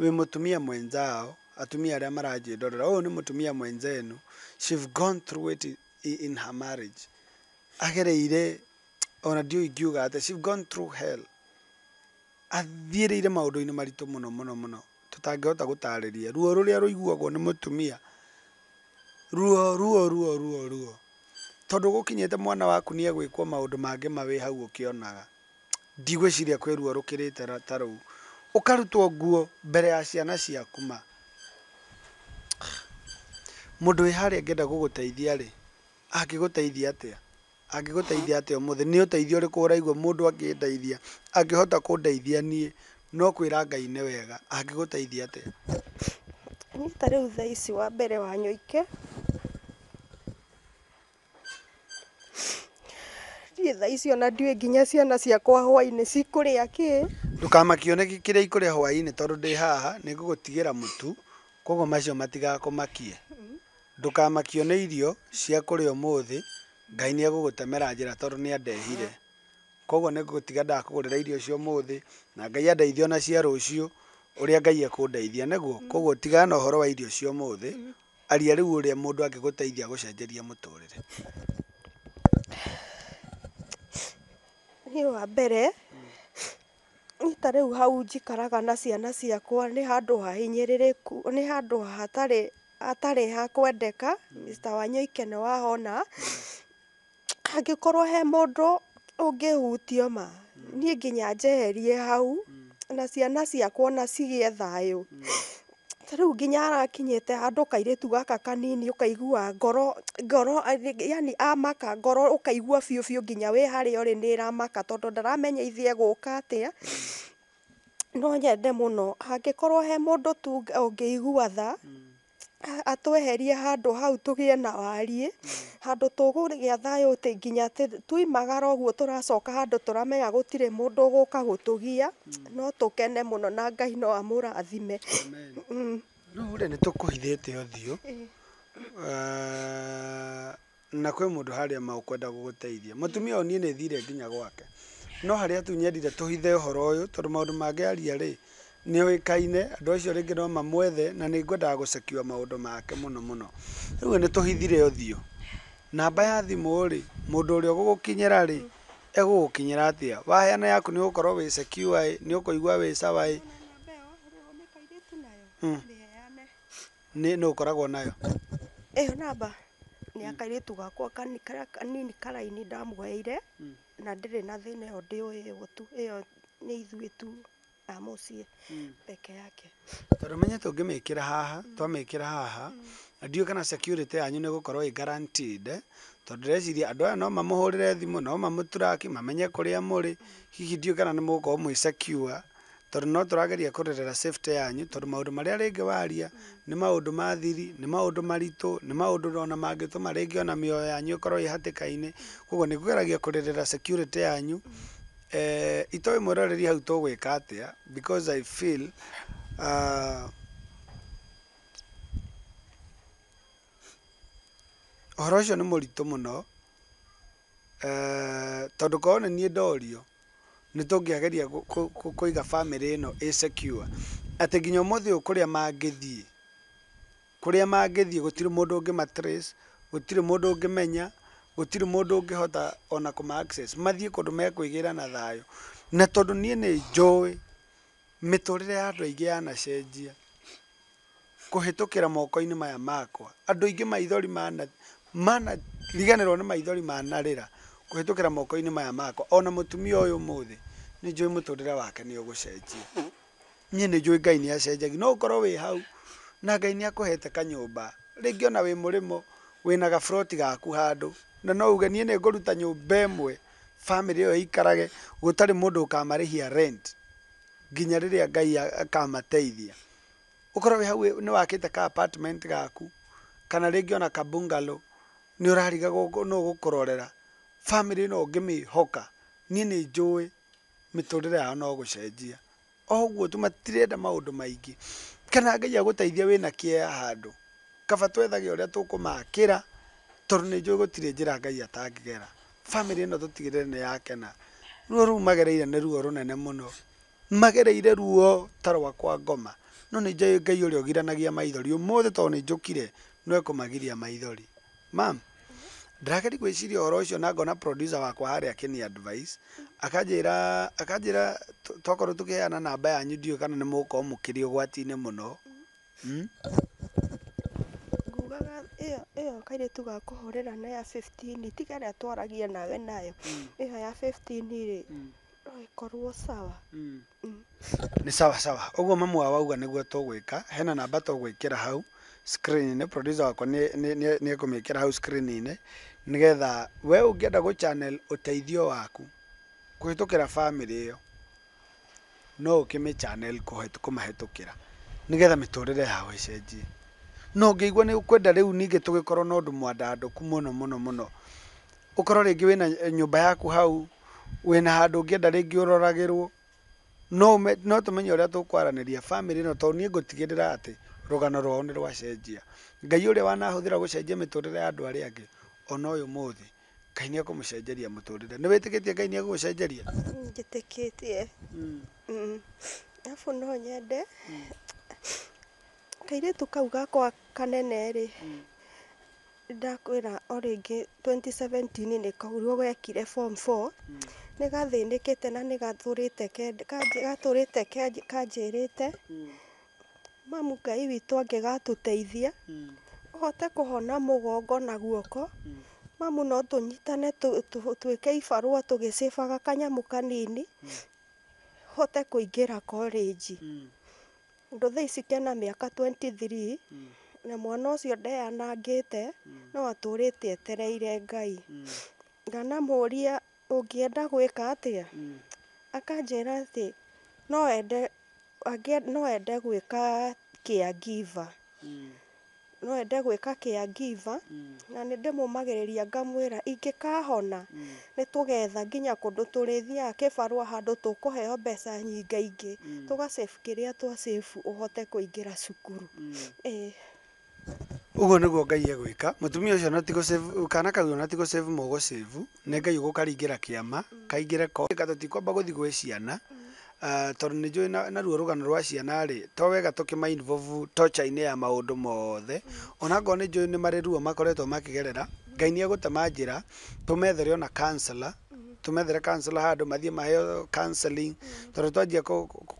wĩ mũtumia mwenzao atumia arĩa maranjĩndorera ũyũ nĩ mũtumia mwenzenu she've gone through it in her marriage agereire ona ndiũĩ ngiuga atĩ she've gone through hell athiĩrĩire maũndũ-inĩ maritũ mũno mũno mũno tũtangĩhota gũtarĩria ruo rũrĩa rũiguagwo nĩ mũtumia ruo ruo ruo ruo ruo tondũ gũkinyĩte mwana waku nĩ egwĩkwo maũndũ mangĩ ma hau ũkĩonaga ndigwĩciria kwĩ ruo rũkĩrĩte ta rũu ũkarutwo nguo mbere ya ciana ciakuma Mũndũ wĩ harĩa angĩenda gũgũteithia rĩ, angĩgũteithia atĩa? Angĩgũteithia atĩa ũmũthĩ? Nĩ ũteithio ũrĩkũ ũraigua mũndũ angĩndeithia? Angĩhota kũndeithia niĩ no kwĩra Ngai nĩ wega, angĩgũteithia atĩa? Niĩ ta rĩu thaa ici wa mbere Wanyoike, ndirĩ thaa ici ona ndiũĩ nginya ciana ciakwa hwainĩ cikũrĩa kĩ. Ndũkamakio nĩ kĩrĩa ikũrĩa hwainĩ tondũ ndĩ haha ngũgũtigĩra mũtu, koguo macio matigakũmakie. Ndũkamakio nĩ irio cia kũrĩa ũmũthĩ, Ngai nĩ egũgũtemera njĩra tondũ nĩ andehire. Koguo nĩ ngũtiga ndakũgũrĩra irio cia ũmũthĩ na Ngai andeithie ona cia rũciũ ũrĩa Ngai ekũndeithia nĩguo. Koguo tigana na ũhoro wa irio cia ũmũthĩ, aria rĩu ũrĩa mũndũ angĩgũteithia gũcenjeria mũtũrĩre. Niĩ wa mbere, niĩ ta rĩu hau njikaraga na ciana ciakwa nĩ handũ hahinyĩrĩrĩku, nĩ handũ hatarĩ atarĩ ha kwendeka Mr Wanyoike nĩ wahona angĩkorwo he mũndũ ũngĩhutio ma niĩ nginya njeherie hau na ciana ciakwa ona cigĩe thayũ ta rĩu nginya arakinyĩte handũ kairĩtu gaka kanini ũkaigua ngoro ngoro yani amaka ngoro ũkaigua biũ biũ nginya wĩ harĩa ũrĩ nĩ ĩramaka tondũ ndaramenya ithie gũka atĩa no nyende mũno angĩkorwo he mũndũ tu ũngĩigua tha atweherie handũ hau tũgĩe na wariĩ, mm. handũ tũkũgĩa thayũ atĩ nginya atĩ twoimagara ũguo tũracoka handũ tũramenya gũtirĩ mũndũ ũgũka gũtũgia, mm. no tũkene mũno na Ngai no amũrathime. hithä te å ũthiũ, na kwĩ mũndũ harĩa ma ũkwenda gũgũteithia. Mũtumia ũyũ niĩ thire nginya gwake, no harĩa tu nyendire tũhithe ũhoro ũyũ tondũ maũndũ mangĩaria rĩ nä å kaine andå acio rä ngä no mamwethe na nä ngwendaga gå cekiwa maå ndå make må no må no rä u nä tå hithire å thio namba ya thimå rä må ndå å rä a å gå gå kinyä rä egå gå kinyä ra atä a waheana yaku nä å korwo wä cekiwa ä nä å koigua wä cawa ä hmm. nä å koragwo nayo ä yo namba nä akairä gakwa kanini karaini ndamuheire hmm. na ndä rä na thä na ä yo ndä å ä tu ä yo nä ithuä tu na muciĩ hmm. peke yake tondå menye tå ngä ra haha hmm. twamä ra haha hmm. ndiå kana security yanyu nä gå korwo guaranteed tondå ndäreciria andå aya no mamuhurire hå rä re no mamuturaki mamenye kå rä a må rä hihi ndiå kana ni må gåkorwo mwä secure tondå no tå rageria kå safety yanyu tondå maå ndå marä a rä ngä waria nä maå ndå ma thiri nä maå ndå maritå nä ona mangä tå ma rä ngä ona mä oyo yanyu ä korwo ä hatä koguo nä kå geragia kå security yanyu mm eh, morale ri hau tũgwĩka katia because i feel uh, ũhoro uh, ũcio nĩ mũritũ mũno uh, tondũ korwo nĩ niĩ ndorio nĩ tũngĩageria kũiga family ĩno ĩ secure atĩ nginya ũmũthĩ ũyũ kũrĩa mangĩthiĩ kũrĩa mangĩthiĩ gũtirĩ mũndũ ũngĩmatrace gũtirĩ mũndũ menya gũtirĩ mundu ungihota ona kũma access mathie kundu mekuigira na thayo na tondu nie ni joy miturire ya andũ aingĩ yanacenjia kuhitukira moko ini maya makwa andũ aingĩ maithori mana mana manariganĩrwo ni maithori manarĩra kuhitukira moko ini maya makwa ona mũtumia ũyũ muthi ni joy muturire wake ni ugucenjia nie ni joy Ngai ni acenjagia no ũkorwo wĩ hau na Ngai ni akuhete kanyumba ringi ona wĩ murimo wĩna gaburoti gaku handu na no uge niĩ nĩ ngũruta nyũmba ĩmwe bamĩrĩ ĩyo ĩikarage gũtarĩ mũndũ ũkamarĩhia rent nginya rĩrĩa Ngai akamateithia ukora we hau ni wakĩte ka apartment gaku kana ringi ona ka bungalow nĩ ũrarigagwo nũ gũkũrorera bamĩrĩ ĩno ũngĩmĩhoka niĩ ni njũĩ mĩtũrĩre yao no gucenjia o ũguo tu matirenda maũndũ kana Ngai agutaithia wĩna kĩeya handũ kaba twethage ũrĩa tũkũmakĩra tondå nä njå gå tirä njä ra ngai atangä gera bamä no tå tigä rä re nä yakena ruo rå u magereire nä ruo rå nene må no magereire ruo ta rwakwa ngoma no nä njå ngai å rä a å giranagia maithori å må thä tondå nä njå kire no ekå magiria maithori mam ndĩrageria gwĩciria ũhoro ũcio na ngona producer wakwa harĩa akĩni advice akanjĩra akanjĩra tokorwo tũkĩheana namba yanyu ndiũĩ kana nĩ mũgũkorwo mũkĩrĩ ũgwati-inĩ mũno mm? nĩnjiguaga ĩyo ĩyo kairĩtu ga kũhũrĩra na ya 15 tiga ĩrĩa twaragia nawe nayo mm. ĩyo ya 15 rĩ mm. ĩkorwo sawa mm. nĩ sawa sawa ũguo mamu wa wauga nĩguo tũgwĩka hena namba tũgwĩkĩra hau screen-inĩ producer wakwa nĩ ekũmĩkĩra hau screen-inĩ nĩgetha we ũngĩenda gũ gũchannel ũteithio waku kũhĩtũkĩra bamĩrĩ ĩyo no ũkĩmĩ channel kũmahĩtũkĩra nĩgetha mĩtũrĩre yao ĩcenjie no ngĩigua nĩ ũkwenda rĩu ningĩ tũgĩkorwo na ũndũ mwandandũku mũno mũno mũno ũkorwo rĩngĩ wĩna nyumba yaku hau wĩna handu ngienda ringi uroragirwo no no tumenye ũrĩa tũkwaranĩria family no to ni ngutigirira ati rugano rwao ni rwacenjia ngai ũrĩa wanahũthĩra gucenjia miturire ya andũ arĩa angĩ ona ũyũ mũthĩ ngai ni akũmũcenjeria mũtũrĩre ni wĩtĩkĩtie ngai nĩ hmm. mm mm afu no nyende hmm kairitu kau gakwa kanene ri mm. ndakwĩra o rĩngĩ 2017 nĩkaurwo gekire form mm. ni gathindikite na nĩgathũrĩte gatũrĩte kanjĩrĩte, mm. mamu Ngai witũ angĩgatũteithia, hote kuhona mugongo na guoko, mamu no tunyitane twĩke ibarũa tũgĩcĩbaga kanyamũ kanini, hote kuingira college Mũndũ thaa ici kena mĩaka twenty three, hmm. na mwana ũcio ndeyanangĩte, hmm. no atũrĩte etereire Ngai. Hmm. Ndanamũria ũngĩenda gwĩka atĩa? Akanjĩra atĩ no ende no ende gwĩka ngiva no ende gwĩka care mm. na nĩ ndĩmũmagĩrĩria ngamwĩra ingĩkahona mm. nĩ tũgetha nginya kũndũ tũrĩthiaga kĩbarũa handũ tũkũheo mbeca nyingaingĩ mm. tũga save kĩrĩa twa save ũhote kũingĩra cukuru, mm. ĩĩ. Ũguo nĩguo Ngai egwĩka, mũtumia ũcio na ti save kana kau na ti gũ save mũgũ save, nĩ Ngai ũgũkaringĩra kĩama kaingĩre ko, tũtikwamba gũthiĩ gwĩ ciana Ah, tondå nä njå ä naruo rå gano rwa ciana rä to wega tå kä mainvovu tocha-inä ya maå ndå mothe onangorwo nä njå ä nä marä ruo makoretwo makä gerera ngai nä egå tema njä ra tå methere ona kansela tumethere counselor handu mathie maheo counseling mm. tondu twanjia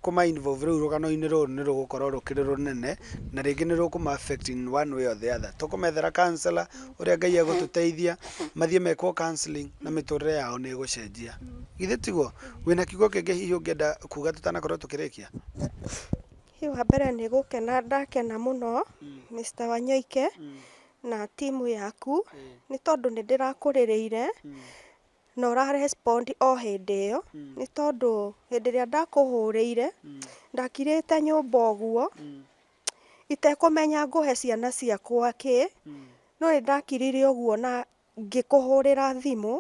kuma involve rä u rå gano ni rå rå nä rå gå rå kä rä rå nene na rä ngä nä rå kå in one way or the other tå kå methera counselor å rä a ngai egå tå teithia mathiä mekwo counseling na mä tå rä yao nä gå cenjia mm. githä tiguo wä na kiugo kä ngä hihi å kuga tå tanakorwo tå kä rä kia wa mbere nä gå kena ndakena må no mr mm. wanyoike na timu yaku nä tondå nä ndä rakå rä rä ire na ũra respond o hĩndĩ ĩyo hmm. nĩ tondũ hĩndĩ ĩrĩa ndakũhũrĩire hmm. ndakirĩte nyũmba ũguo hmm. itekũmenya nguhe ciana ciakwa ki no nĩndakirire oguo na ngikuhurira thimu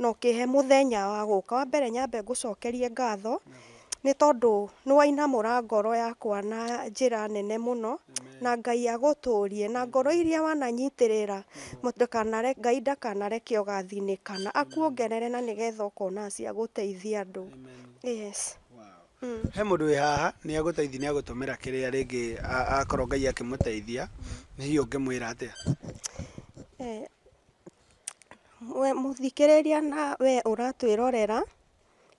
na ũkĩhe muthenya wa gũka, mbere nyambe ngũcokerie ngatho nĩ tondũ nĩ wainamũra ngoro yakwa na njĩra nene mũno, na Ngai agũtũrie, na ngoro iria wananyitĩrĩra, hmm. Ngai ndakanareke kana akuongerere na nĩgetha ũkonaga cia gũteithia andũ. Yes. Hmm. He mũndũ wĩ haha nĩ agũteithia nĩ agũtũmĩra kĩrĩa rĩngĩ akorwo Ngai akĩmũteithia, hmm. hihi ũngĩmwĩra atĩa? Eh, mũthikĩrĩria na we ũratwĩrorera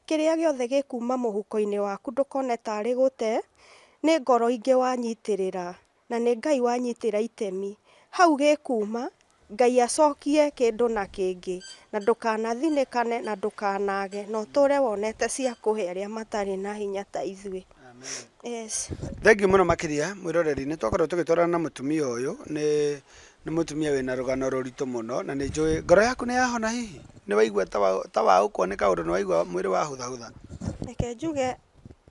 kĩrĩa gĩothe gĩkuuma mũhuko-inĩ waku ndũkone tarĩ gũte, nĩ ngoro ingĩ wanyitĩrĩra, na nĩ Ngai wanyitĩra itemi, hau gĩkuuma, Ngai acokie kĩndũ na kĩngĩ, na ndũkanathinĩkane na ndũkanage na ũtũre wonete cia kũhe arĩa matarĩ na hinya ta ithuĩ. Yes. Thengiũ mũno makĩria mwĩroreri nĩtwakorirwo tũgĩtwarana na mũtumia ũyũ nĩ nä må tumia wä na rå gano rå ritå må no na nä njå ngoro yaku nä yahona hihi nä waigua ta waå kuo nä kaå ndå nä waigua mwä rä wahå thahå tha reke njuge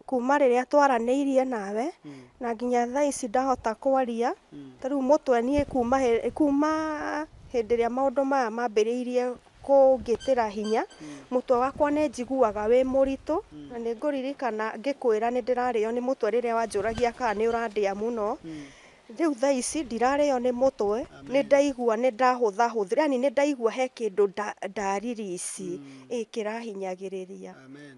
kuma rä rä a twaranä nawe hmm. na nginya thaa ici ndahota kwaria hmm. ta rä u må twe niä kuma hä ndä ä rä a maå ndå maya mambä rä irie ra hinya hmm. twe wakwa nä njiguaga må ritå na nĩ ngũririkana ngĩkwĩra nĩ ndĩrarĩo nĩ mũtwe rĩrĩa wanjũragia kana nĩ ũrandĩa mũno rĩu thaa ici ndirarĩo nĩ mũtwe nĩ ndaigua nĩ ndahũthahũthĩra yani nĩ ndaigua he kĩndũ ndariri ici hmm. ĩ kĩrahinyagĩrĩria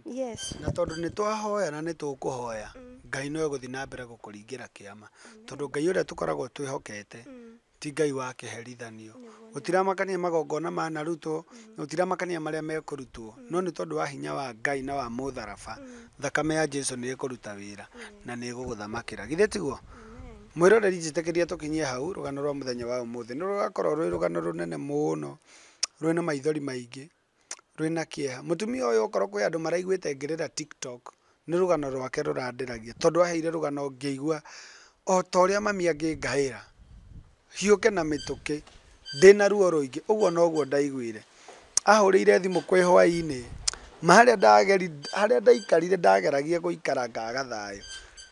yes na tondũ nĩ twahoya na nĩ tũkũhoya hmm. Ngai no egũthiĩ na mbere gũkũringĩra kĩama tondũ Ngai ũrĩa tũkoragwo twĩhokete hmm. ti Ngai wa kĩherithanio gũtiramakania magongona ma Naruto gũtiramakania marĩa mekũrutwo no nĩ tondũ wa hinya wa Ngai na wa mũtharaba thakame ya Jesũ nĩ ĩkũruta wĩra na nĩ ĩgũgũthamakĩra githĩ tiguo Mwĩroreri njĩtĩkĩrie tũkinyie hau rugano rwa mũthenya wa ũmũthĩ nĩ rũgakorwo rwĩ rũgano rũnene mũno, na maithori maingĩ, rwĩna kĩeha. Mũtumia ũyũ okorwo kwĩ andũ maraiguĩte ngĩrĩra TikTok nĩ rũgano rwake rũrandĩragia tondũ aheire rũgano ngĩigua o ta ũrĩa mami angĩngaĩra, ke na mĩtũkĩ ndĩna ruo rũingĩ, ũguo noguo ndaiguire. Ahũrĩire thimũ kwĩ hwaĩ-inĩ ma harĩa ndagerire ndaikarire ndageragia gũikara ngaga thayũ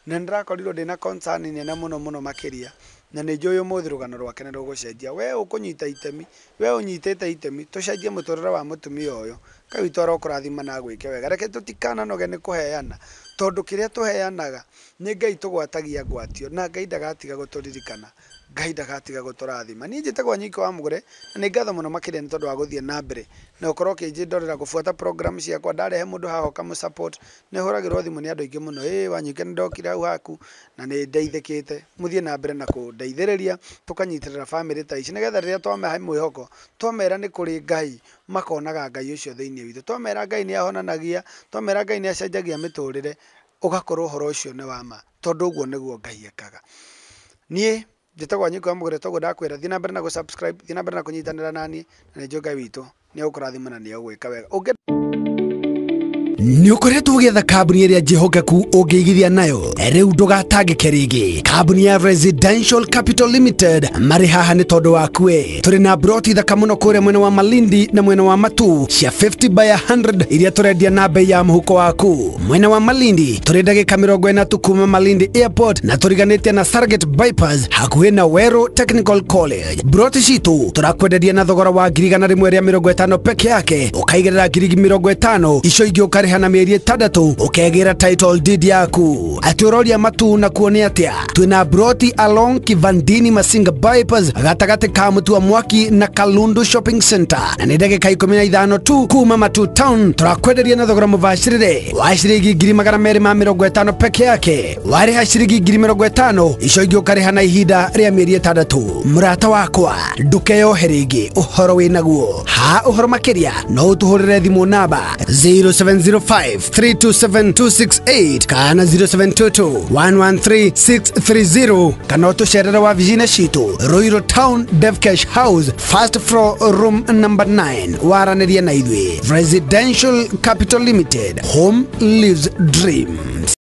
na ndirakorirwo ndina concern nene muno muno makiria na nä njå å må rå rwake nä rå gå cenjia we å kå nyita itemi we å nyitä te itemi tå cenjie må tå rä wa må tumia å yå kaä itå rathima na gwä ke wega reke tå tikananoge nä kå heana tondå kä rä a tå heanaga nä ngai tå gwatagia ngwatio na ngai ndagatiga gå tå ririkana ngai ndagatiga gå tå rathima niä njä tagwo nyika wa må re na nä ngatho må no makä ria nä tondå wa gå thiä na mbere na å korwo å kä njä ndorera gå buata program ciakwa ndarehe må ndå hahoka må nä hå ragä rwo thimå nä andå aingä må no ä nyike nä ndokire hau haku na nä ndeithäkä te må thiä na mbere na kå ndeithä rä ria tå rä ta ici nä getha rä rä a twameha mwä hoko twamera nä kå rä ngai makonaga ngai å cio thä inä witå twamera ngai nä ahonanagia twamera ngai nä acenjagia mä tå rä re å gakorwo å horo å cio nä wa ma tondå å guo nä guo ngai ekaga niä njitagwo nyiko amugore toguo ndakwira thiä na mbere na gå thiä na mbere na kå nyitanä nani na nä njonga witå nä agå kå rathima na nä agå gwä ka wega nä å koretwo å gäetha kambuni ä rä a njähokeku å ngä igithia nayo rä u ndågatangäke rä ngä kambuni ya residential capital limited marä haha nä tondå wakue tå rä na broti thaka må no kå rä a mwena wa malindi na mwena wa matu cia 50 by 100 iria tå rendia na mbei ya må huko waku mwena wa malindi tå rä ndagä ka mä rongo kuma malindi airport na tå riganä tie na sarget bypass hakuhä na wero technical college broti citå tå rakwenderia na thogora wa ngirigana rä mwe rä a mä rongo ä tano peke yake å kaigerera ngirigi mä rongo ä tano icio ingä å karä na mieri itandatu ukegira title deed yaku aturoria matu na kuone atia twina broti along kivandini masinga bypass gatagati ka mutu mwaki na kalundu shopping center na ni ndagika ikumi na ithano tu kuma matu town turakwenderia na thogora mubacirire wa ciringi ngiri magana meri ma mirongo peke yake wariha ciringi ngiri mirongo itano icio ingi ukariha na ihinda ria mieri itandatu murata wakwa ndukeyohe ringi uhoro naguo ha uhoro makiria no utuhurire thimu namba 070 07532726 kana 0722113630 kana utusherera wa vijina citu roiro town devcash house first floor room number 9 waraniria na ithuĩ residential capital limited home lives dreams